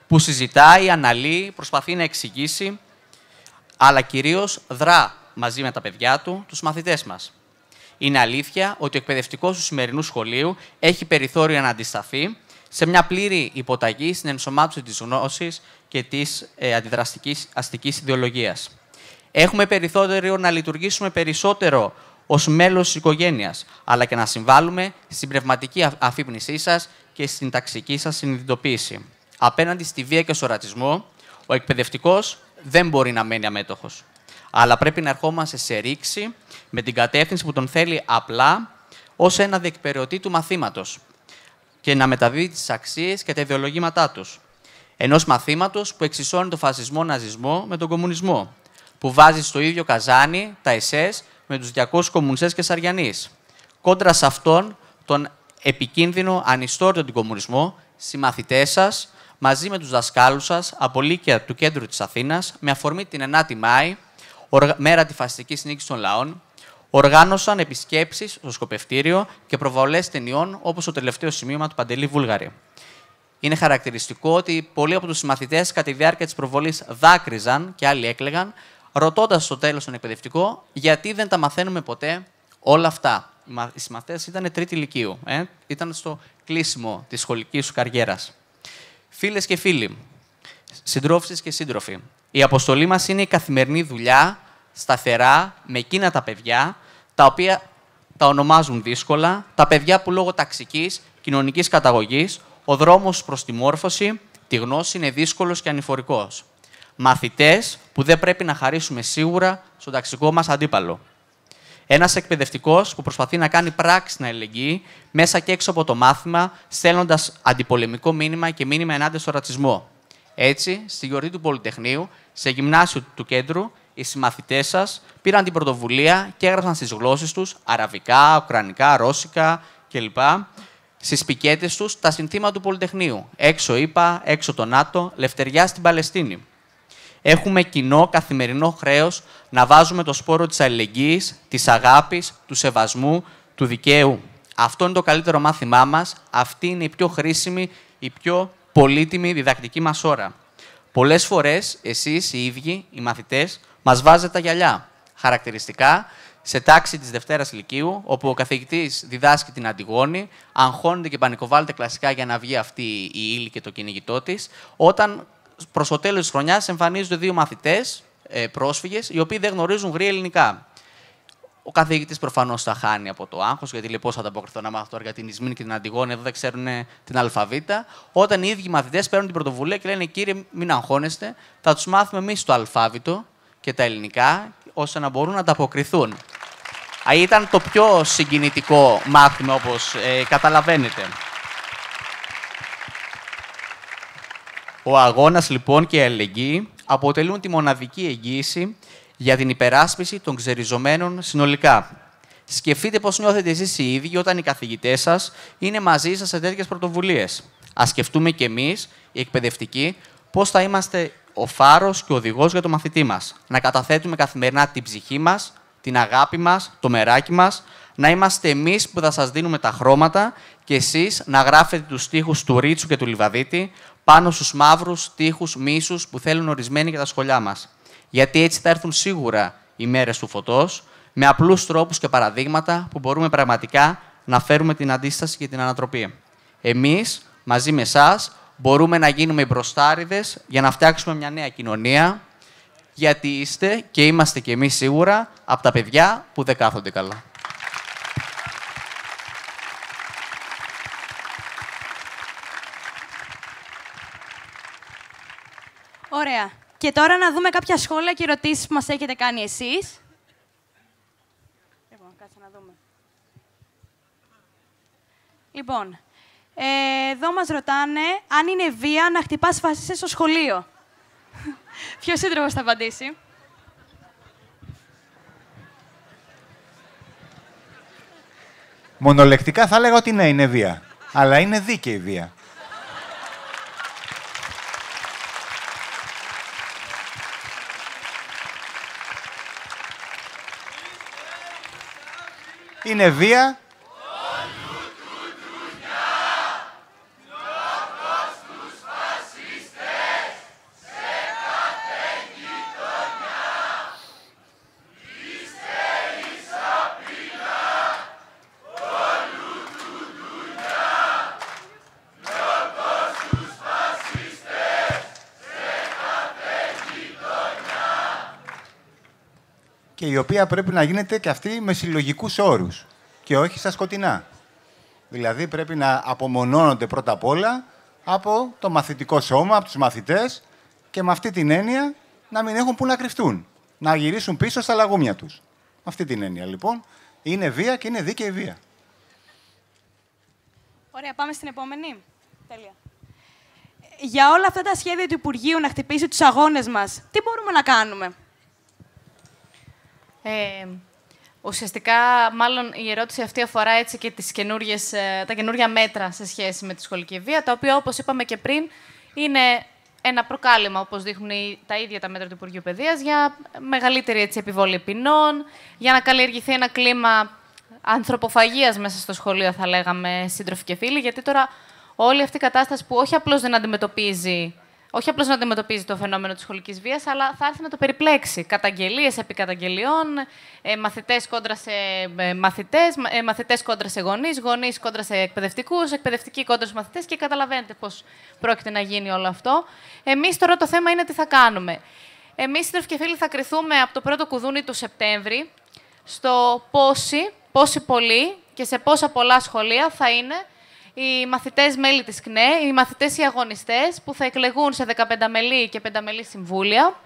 που συζητάει, αναλύει, προσπαθεί να εξηγήσει, αλλά κυρίως δρά μαζί με τα παιδιά του, τους μαθητές μας. Είναι αλήθεια ότι ο εκπαιδευτικός του σημερινού σχολείου έχει περιθώριο να αντισταθεί σε μια πλήρη υποταγή στην ενσωμάτωση της γνώσης και της ε, αντιδραστικής αστικής ιδεολογίας. Έχουμε περιθώριο να λειτουργήσουμε περισσότερο ως μέλος της οικογένειας, αλλά και να συμβάλλουμε στην πνευματική αφύπνισή σας και στην ταξική σας συνειδητοποίηση. Απέναντι στη βία και στο ρατσισμό, ο εκπαιδευτικός δεν μπορεί να μένει αμέτωχος. Αλλά πρέπει να ερχόμαστε σε ρήξη με την κατεύθυνση που τον θέλει απλά ως ένα διεκπαιρεωτή του μαθήματος και να μεταδίδει τις αξίες και τα ιδεολογήματά τους. Ενός μαθήματος που εξισώνει τον φασισμό-ναζισμό με τον κομμουνισμό, που βάζει στο ίδιο καζάνι τα ΕΣΕΣ με τους 200 κομμουνιστές και σαριανείς. Κόντρα σε αυτόν τον επικίνδυνο τον κομμουνισμό, συμμαθητές σας, μαζί με τους δασκάλους σας, από λύκεια του κέντρου της Αθήνας, με αφορμή την 9η Μάη, μέρα τη φασιστική νίκης των λαών, οργάνωσαν επισκέψεις στο σκοπευτήριο και προβολές ταινιών, όπως το τελευταίο σημείωμα του Παντελή Βούλγαρη. Είναι χαρακτηριστικό ότι πολλοί από τους συμμαθητές κατά τη διάρκεια της προβολής δάκρυζαν και άλλοι έκλεγαν, ρωτώντας στο τέλος τον εκπαιδευτικό γιατί δεν τα μαθαίνουμε ποτέ όλα αυτά. Οι μαθητέ ήταν τρίτη ηλικίου. Ε? Ήταν στο κλείσιμο της σχολικής σου καριέρας. Φίλες και φίλοι, συντρόφισε και σύντροφοι, η αποστολή μας είναι η καθημερινή δουλειά σταθερά με εκείνα τα παιδιά τα οποία τα ονομάζουν δύσκολα, τα παιδιά που λόγω ταξικής, κοινωνικής καταγωγής, ο δρόμος προς τη μόρφωση, τη γνώση είναι δύσκολος και ανηφορικός μαθητές που δεν πρέπει να χαρίσουμε σίγουρα στον ταξικό μας αντίπαλο. Ένας εκπαιδευτικός που προσπαθεί να κάνει πράξη στην αλληλεγγύη μέσα και έξω από το μάθημα, στέλνοντας αντιπολεμικό μήνυμα και μήνυμα ενάντια στο ρατσισμό. Έτσι, στη γιορτή του Πολυτεχνείου, σε γυμνάσιο του κέντρου, οι συμμαθητές σας πήραν την πρωτοβουλία και έγραψαν στις γλώσσες τους αραβικά, ουκρανικά, ρώσικα κλπ. Στις πικέτες τους τα συνθήματα του Πολυτεχνείου. Έξω είπα, έξω το ΝΑΤΟ, λευτεριά στην Παλαιστίνη. Έχουμε κοινό καθημερινό χρέος να βάζουμε το σπόρο της αλληλεγγύης, της αγάπης, του σεβασμού, του δικαίου. Αυτό είναι το καλύτερο μάθημά μας. Αυτή είναι η πιο χρήσιμη, η πιο πολύτιμη διδακτική μας ώρα. Πολλές φορές εσείς οι ίδιοι, οι μαθητές, μας βάζετε τα γυαλιά. Χαρακτηριστικά, σε τάξη της Δευτέρας Λυκείου, όπου ο καθηγητής διδάσκει την Αντιγόνη, αγχώνεται και πανικοβάλλεται κλασικά για να βγει αυτή η ύλη και το κυνηγητό της, όταν προς το τέλος της χρονιάς εμφανίζονται δύο μαθητές, ε, πρόσφυγες, οι οποίοι δεν γνωρίζουν γρήγορα ελληνικά. Ο καθηγητής προφανώς θα χάνει από το άγχος, γιατί λέει πώς θα ανταποκριθώ να μάθω τώρα για την Ισμήνη και την Αντιγόνη, εδώ δεν ξέρουν ε, την αλφαβήτα. Όταν οι ίδιοι μαθητές παίρνουν την πρωτοβουλία και λένε κύριε, μην αγχώνεστε, θα τους μάθουμε εμείς το αλφάβητο και τα ελληνικά, ώστε να μπορούν να ανταποκριθούν. Ήταν το πιο συγκινητικό μάθημα, όπως ε, καταλαβαίνετε. Ο αγώνας λοιπόν και η αλληλεγγύη αποτελούν τη μοναδική εγγύηση για την υπεράσπιση των ξεριζωμένων συνολικά. Σκεφτείτε πώς νιώθετε εσείς οι ίδιοι όταν οι καθηγητές σας είναι μαζί σας σε τέτοιες πρωτοβουλίες. Ας σκεφτούμε κι εμείς, οι εκπαιδευτικοί, πώς θα είμαστε ο φάρος και ο οδηγός για το μαθητή μας. Να καταθέτουμε καθημερινά την ψυχή μας, την αγάπη μας, το μεράκι μας, να είμαστε εμείς που θα σας δίνουμε τα χρώματα και εσείς να γράφετε τους στίχους του Ρίτσου και του Λιβαδίτη πάνω στους μαύρους στίχους μίσους που θέλουν ορισμένοι για τα σχολιά μας. Γιατί έτσι θα έρθουν σίγουρα οι μέρες του φωτός, με απλούς τρόπους και παραδείγματα που μπορούμε πραγματικά να φέρουμε την αντίσταση και την ανατροπή. Εμείς, μαζί με εσάς, μπορούμε να γίνουμε οι μπροστάριδες για να φτιάξουμε μια νέα κοινωνία γιατί είστε και είμαστε κι εμείς σίγουρα από τα παιδιά που δεν κάθονται καλά. Ωραία. Και τώρα να δούμε κάποια σχόλια και ερωτήσεις που μας έχετε κάνει εσείς. Λοιπόν, κάτσε να δούμε. Λοιπόν, ε, εδώ μας ρωτάνε αν είναι βία να χτυπάς φασίστε στο σχολείο. Ποιο σύντροφος θα απαντήσει. Μονολεκτικά θα έλεγα ότι ναι, είναι βία. Αλλά είναι δίκαιη βία. Είναι βία πρέπει να γίνεται και αυτή με συλλογικούς όρους και όχι στα σκοτεινά. Δηλαδή πρέπει να απομονώνονται πρώτα απ' όλα από το μαθητικό σώμα, από τους μαθητές και με αυτή την έννοια να μην έχουν που να κρυφτούν, να γυρίσουν πίσω στα λαγούμια τους. Αυτή την έννοια λοιπόν είναι βία και είναι δίκαιη βία. Ωραία, πάμε στην επόμενη. Τέλεια. Για όλα αυτά τα σχέδια του Υπουργείου να χτυπήσει τους αγώνες μας, τι μπορούμε να κάνουμε. Ε, ουσιαστικά, μάλλον η ερώτηση αυτή αφορά έτσι και τις ε, τα καινούργια μέτρα σε σχέση με τη σχολική βία, τα οποία, όπως είπαμε και πριν, είναι ένα προκάλεμα, όπως δείχνουν τα ίδια τα μέτρα του Υπουργείου Παιδείας, για μεγαλύτερη έτσι, επιβολή ποινών, για να καλλιεργηθεί ένα κλίμα ανθρωποφαγίας μέσα στο σχολείο, θα λέγαμε, σύντροφοι και φίλοι, γιατί τώρα όλη αυτή η κατάσταση που όχι απλώς δεν αντιμετωπίζει όχι απλώς να αντιμετωπίζει το φαινόμενο της σχολικής βίας, αλλά θα έρθει να το περιπλέξει. Καταγγελίες επί καταγγελιών, ε, μαθητές κόντρα σε μαθητές, ε, μαθητές ε, κόντρα σε γονείς, γονείς κόντρα σε εκπαιδευτικούς, εκπαιδευτικοί κόντρα σε μαθητές και καταλαβαίνετε πώς πρόκειται να γίνει όλο αυτό. Εμείς τώρα το θέμα είναι τι θα κάνουμε. Εμείς, σύντροφοι και φίλοι, θα κρυθούμε από το πρώτο κουδούνι του Σεπτέμβρη στο πόσοι, πόσοι πολλοί και σε πόσα πολλά σχολεία θα είναι οι μαθητές μέλη της ΚΝΕ, οι μαθητές οι αγωνιστές που θα εκλεγούν σε 15 μελή και 5 μελή συμβούλια.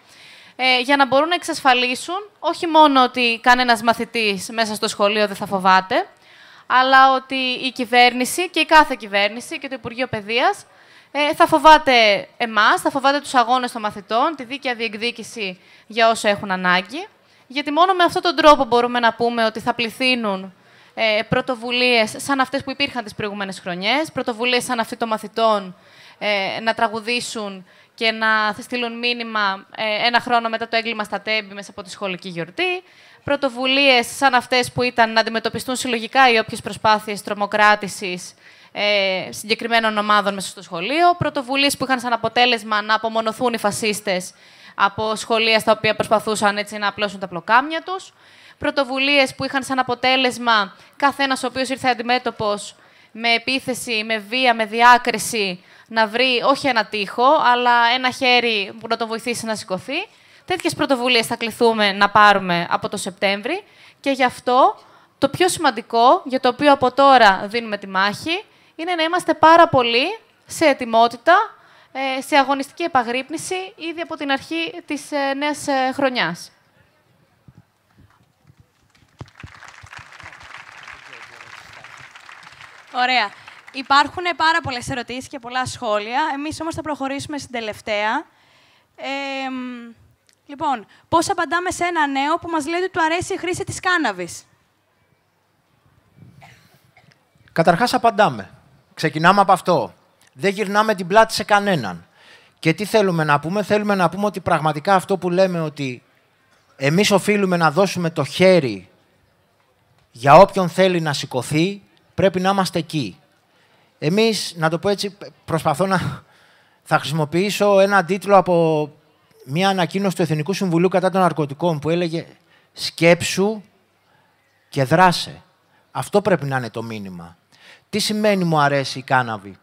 Ε, για να μπορούν να εξασφαλίσουν όχι μόνο ότι κανένας μαθητής μέσα στο σχολείο δεν θα φοβάται, αλλά ότι η κυβέρνηση και η κάθε κυβέρνηση και το Υπουργείο Παιδείας ε, θα φοβάται εμάς, θα φοβάται τους αγώνες των μαθητών, τη δίκαια διεκδίκηση για όσο έχουν ανάγκη, γιατί μόνο με αυτόν τον τρόπο μπορούμε να πούμε ότι θα πληθύνουν ε, πρωτοβουλίες σαν αυτές που υπήρχαν τις προηγούμενες χρονιές, πρωτοβουλίες σαν αυτή των μαθητών ε, να τραγουδήσουν και να στείλουν μήνυμα ε, ένα χρόνο μετά το έγκλημα στα τέμπη μέσα από τη σχολική γιορτή. Πρωτοβουλίες σαν αυτές που ήταν να αντιμετωπιστούν συλλογικά οι όποιες προσπάθειες τρομοκράτησης ε, συγκεκριμένων ομάδων μέσα στο σχολείο. Πρωτοβουλίες που είχαν σαν αποτέλεσμα να απομονωθούν οι φασίστες από σχολεία στα οποία προσπαθούσαν έτσι, να απλώσουν τα πλοκάμια τους πρωτοβουλίες που είχαν σαν αποτέλεσμα καθένας ο οποίος ήρθε αντιμέτωπος με επίθεση, με βία, με διάκριση να βρει όχι ένα τείχο, αλλά ένα χέρι που να το βοηθήσει να σηκωθεί. Τέτοιες πρωτοβουλίες θα κληθούμε να πάρουμε από το Σεπτέμβρη και γι' αυτό το πιο σημαντικό, για το οποίο από τώρα δίνουμε τη μάχη, είναι να είμαστε πάρα πολύ σε ετοιμότητα, ε, σε αγωνιστική επαγρύπνηση ήδη από την αρχή της ε, νέας ε, χρονιάς. Ωραία. Υπάρχουν πάρα πολλές ερωτήσεις και πολλά σχόλια. Εμείς όμως θα προχωρήσουμε στην τελευταία. λοιπόν, πώς απαντάμε σε ένα νέο που μας λέει ότι του αρέσει η χρήση της κάναβης. Καταρχάς απαντάμε. Ξεκινάμε από αυτό. Δεν γυρνάμε την πλάτη σε κανέναν. Και τι θέλουμε να πούμε. Θέλουμε να πούμε ότι πραγματικά αυτό που λέμε ότι εμείς οφείλουμε να δώσουμε το χέρι για όποιον θέλει να σηκωθεί Πρέπει να είμαστε εκεί. Εμείς, να το πω έτσι, προσπαθώ να... Θα χρησιμοποιήσω ένα τίτλο από μια ανακοίνωση του Εθνικού Συμβουλίου κατά των Ναρκωτικών που έλεγε «Σκέψου και δράσε». Αυτό πρέπει να είναι το μήνυμα. Τι σημαίνει μου αρέσει η κάναβη.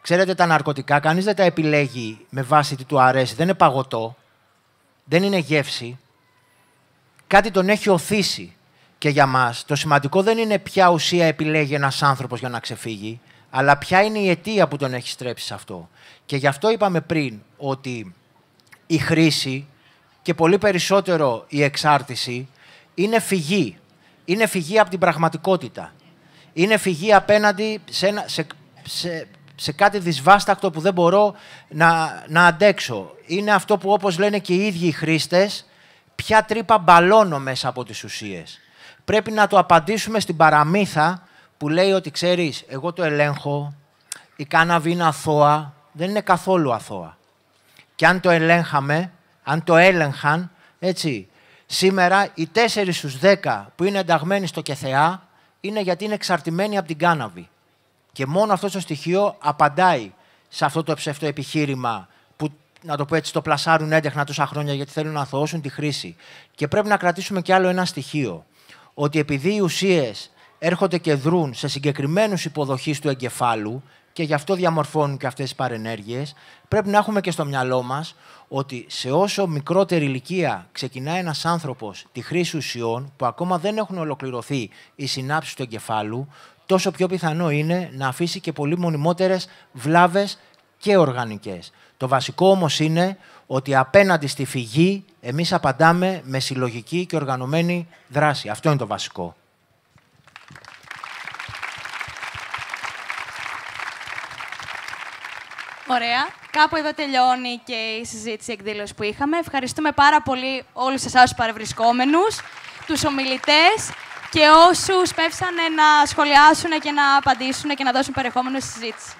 Ξέρετε, τα ναρκωτικά κανείς δεν τα επιλέγει με βάση τι του αρέσει. Δεν είναι παγωτό, δεν είναι γεύση. Κάτι τον έχει οθήσει και για μας, το σημαντικό δεν είναι ποια ουσία επιλέγει ένας άνθρωπος για να ξεφύγει, αλλά ποια είναι η αιτία που τον έχει στρέψει σε αυτό. Και γι' αυτό είπαμε πριν ότι η χρήση και πολύ περισσότερο η εξάρτηση είναι φυγή. Είναι φυγή από την πραγματικότητα. Είναι φυγή απέναντι σε, ένα, σε, σε, σε κάτι δυσβάστακτο που δεν μπορώ να, να αντέξω. Είναι αυτό που όπως λένε και οι ίδιοι οι χρήστες, ποια τρύπα μπαλώνω μέσα από τις ουσίες πρέπει να το απαντήσουμε στην παραμύθα που λέει ότι ξέρεις, εγώ το ελέγχω, η κάναβη είναι αθώα, δεν είναι καθόλου αθώα. Και αν το ελέγχαμε, αν το έλεγχαν, έτσι, σήμερα οι 4 στους δέκα που είναι ενταγμένοι στο κεθεά είναι γιατί είναι εξαρτημένοι από την κάναβη. Και μόνο αυτό το στοιχείο απαντάει σε αυτό το ψεύτο που, να το πω έτσι, το πλασάρουν έντεχνα τόσα χρόνια γιατί θέλουν να αθωώσουν τη χρήση. Και πρέπει να κρατήσουμε κι άλλο ένα στοιχείο ότι επειδή οι ουσίες έρχονται και δρούν σε συγκεκριμένους υποδοχείς του εγκεφάλου και γι' αυτό διαμορφώνουν και αυτές τις παρενέργειες. πρέπει να έχουμε και στο μυαλό μας ότι σε όσο μικρότερη ηλικία ξεκινά ένας άνθρωπος τη χρήση ουσιών που ακόμα δεν έχουν ολοκληρωθεί οι συνάψεις του εγκεφάλου, τόσο πιο πιθανό είναι να αφήσει και πολύ μονιμότερες βλάβες και οργανικές. Το βασικό όμως είναι ότι απέναντι στη φυγή εμείς απαντάμε με συλλογική και οργανωμένη δράση. Αυτό είναι το βασικό. Ωραία. Κάπου εδώ τελειώνει και η συζήτηση εκδήλωση που είχαμε. Ευχαριστούμε πάρα πολύ όλους εσάς τους παρευρισκόμενους, τους ομιλητές και όσους πέφτανε να σχολιάσουν και να απαντήσουν και να δώσουν περιεχόμενο στη συζήτηση.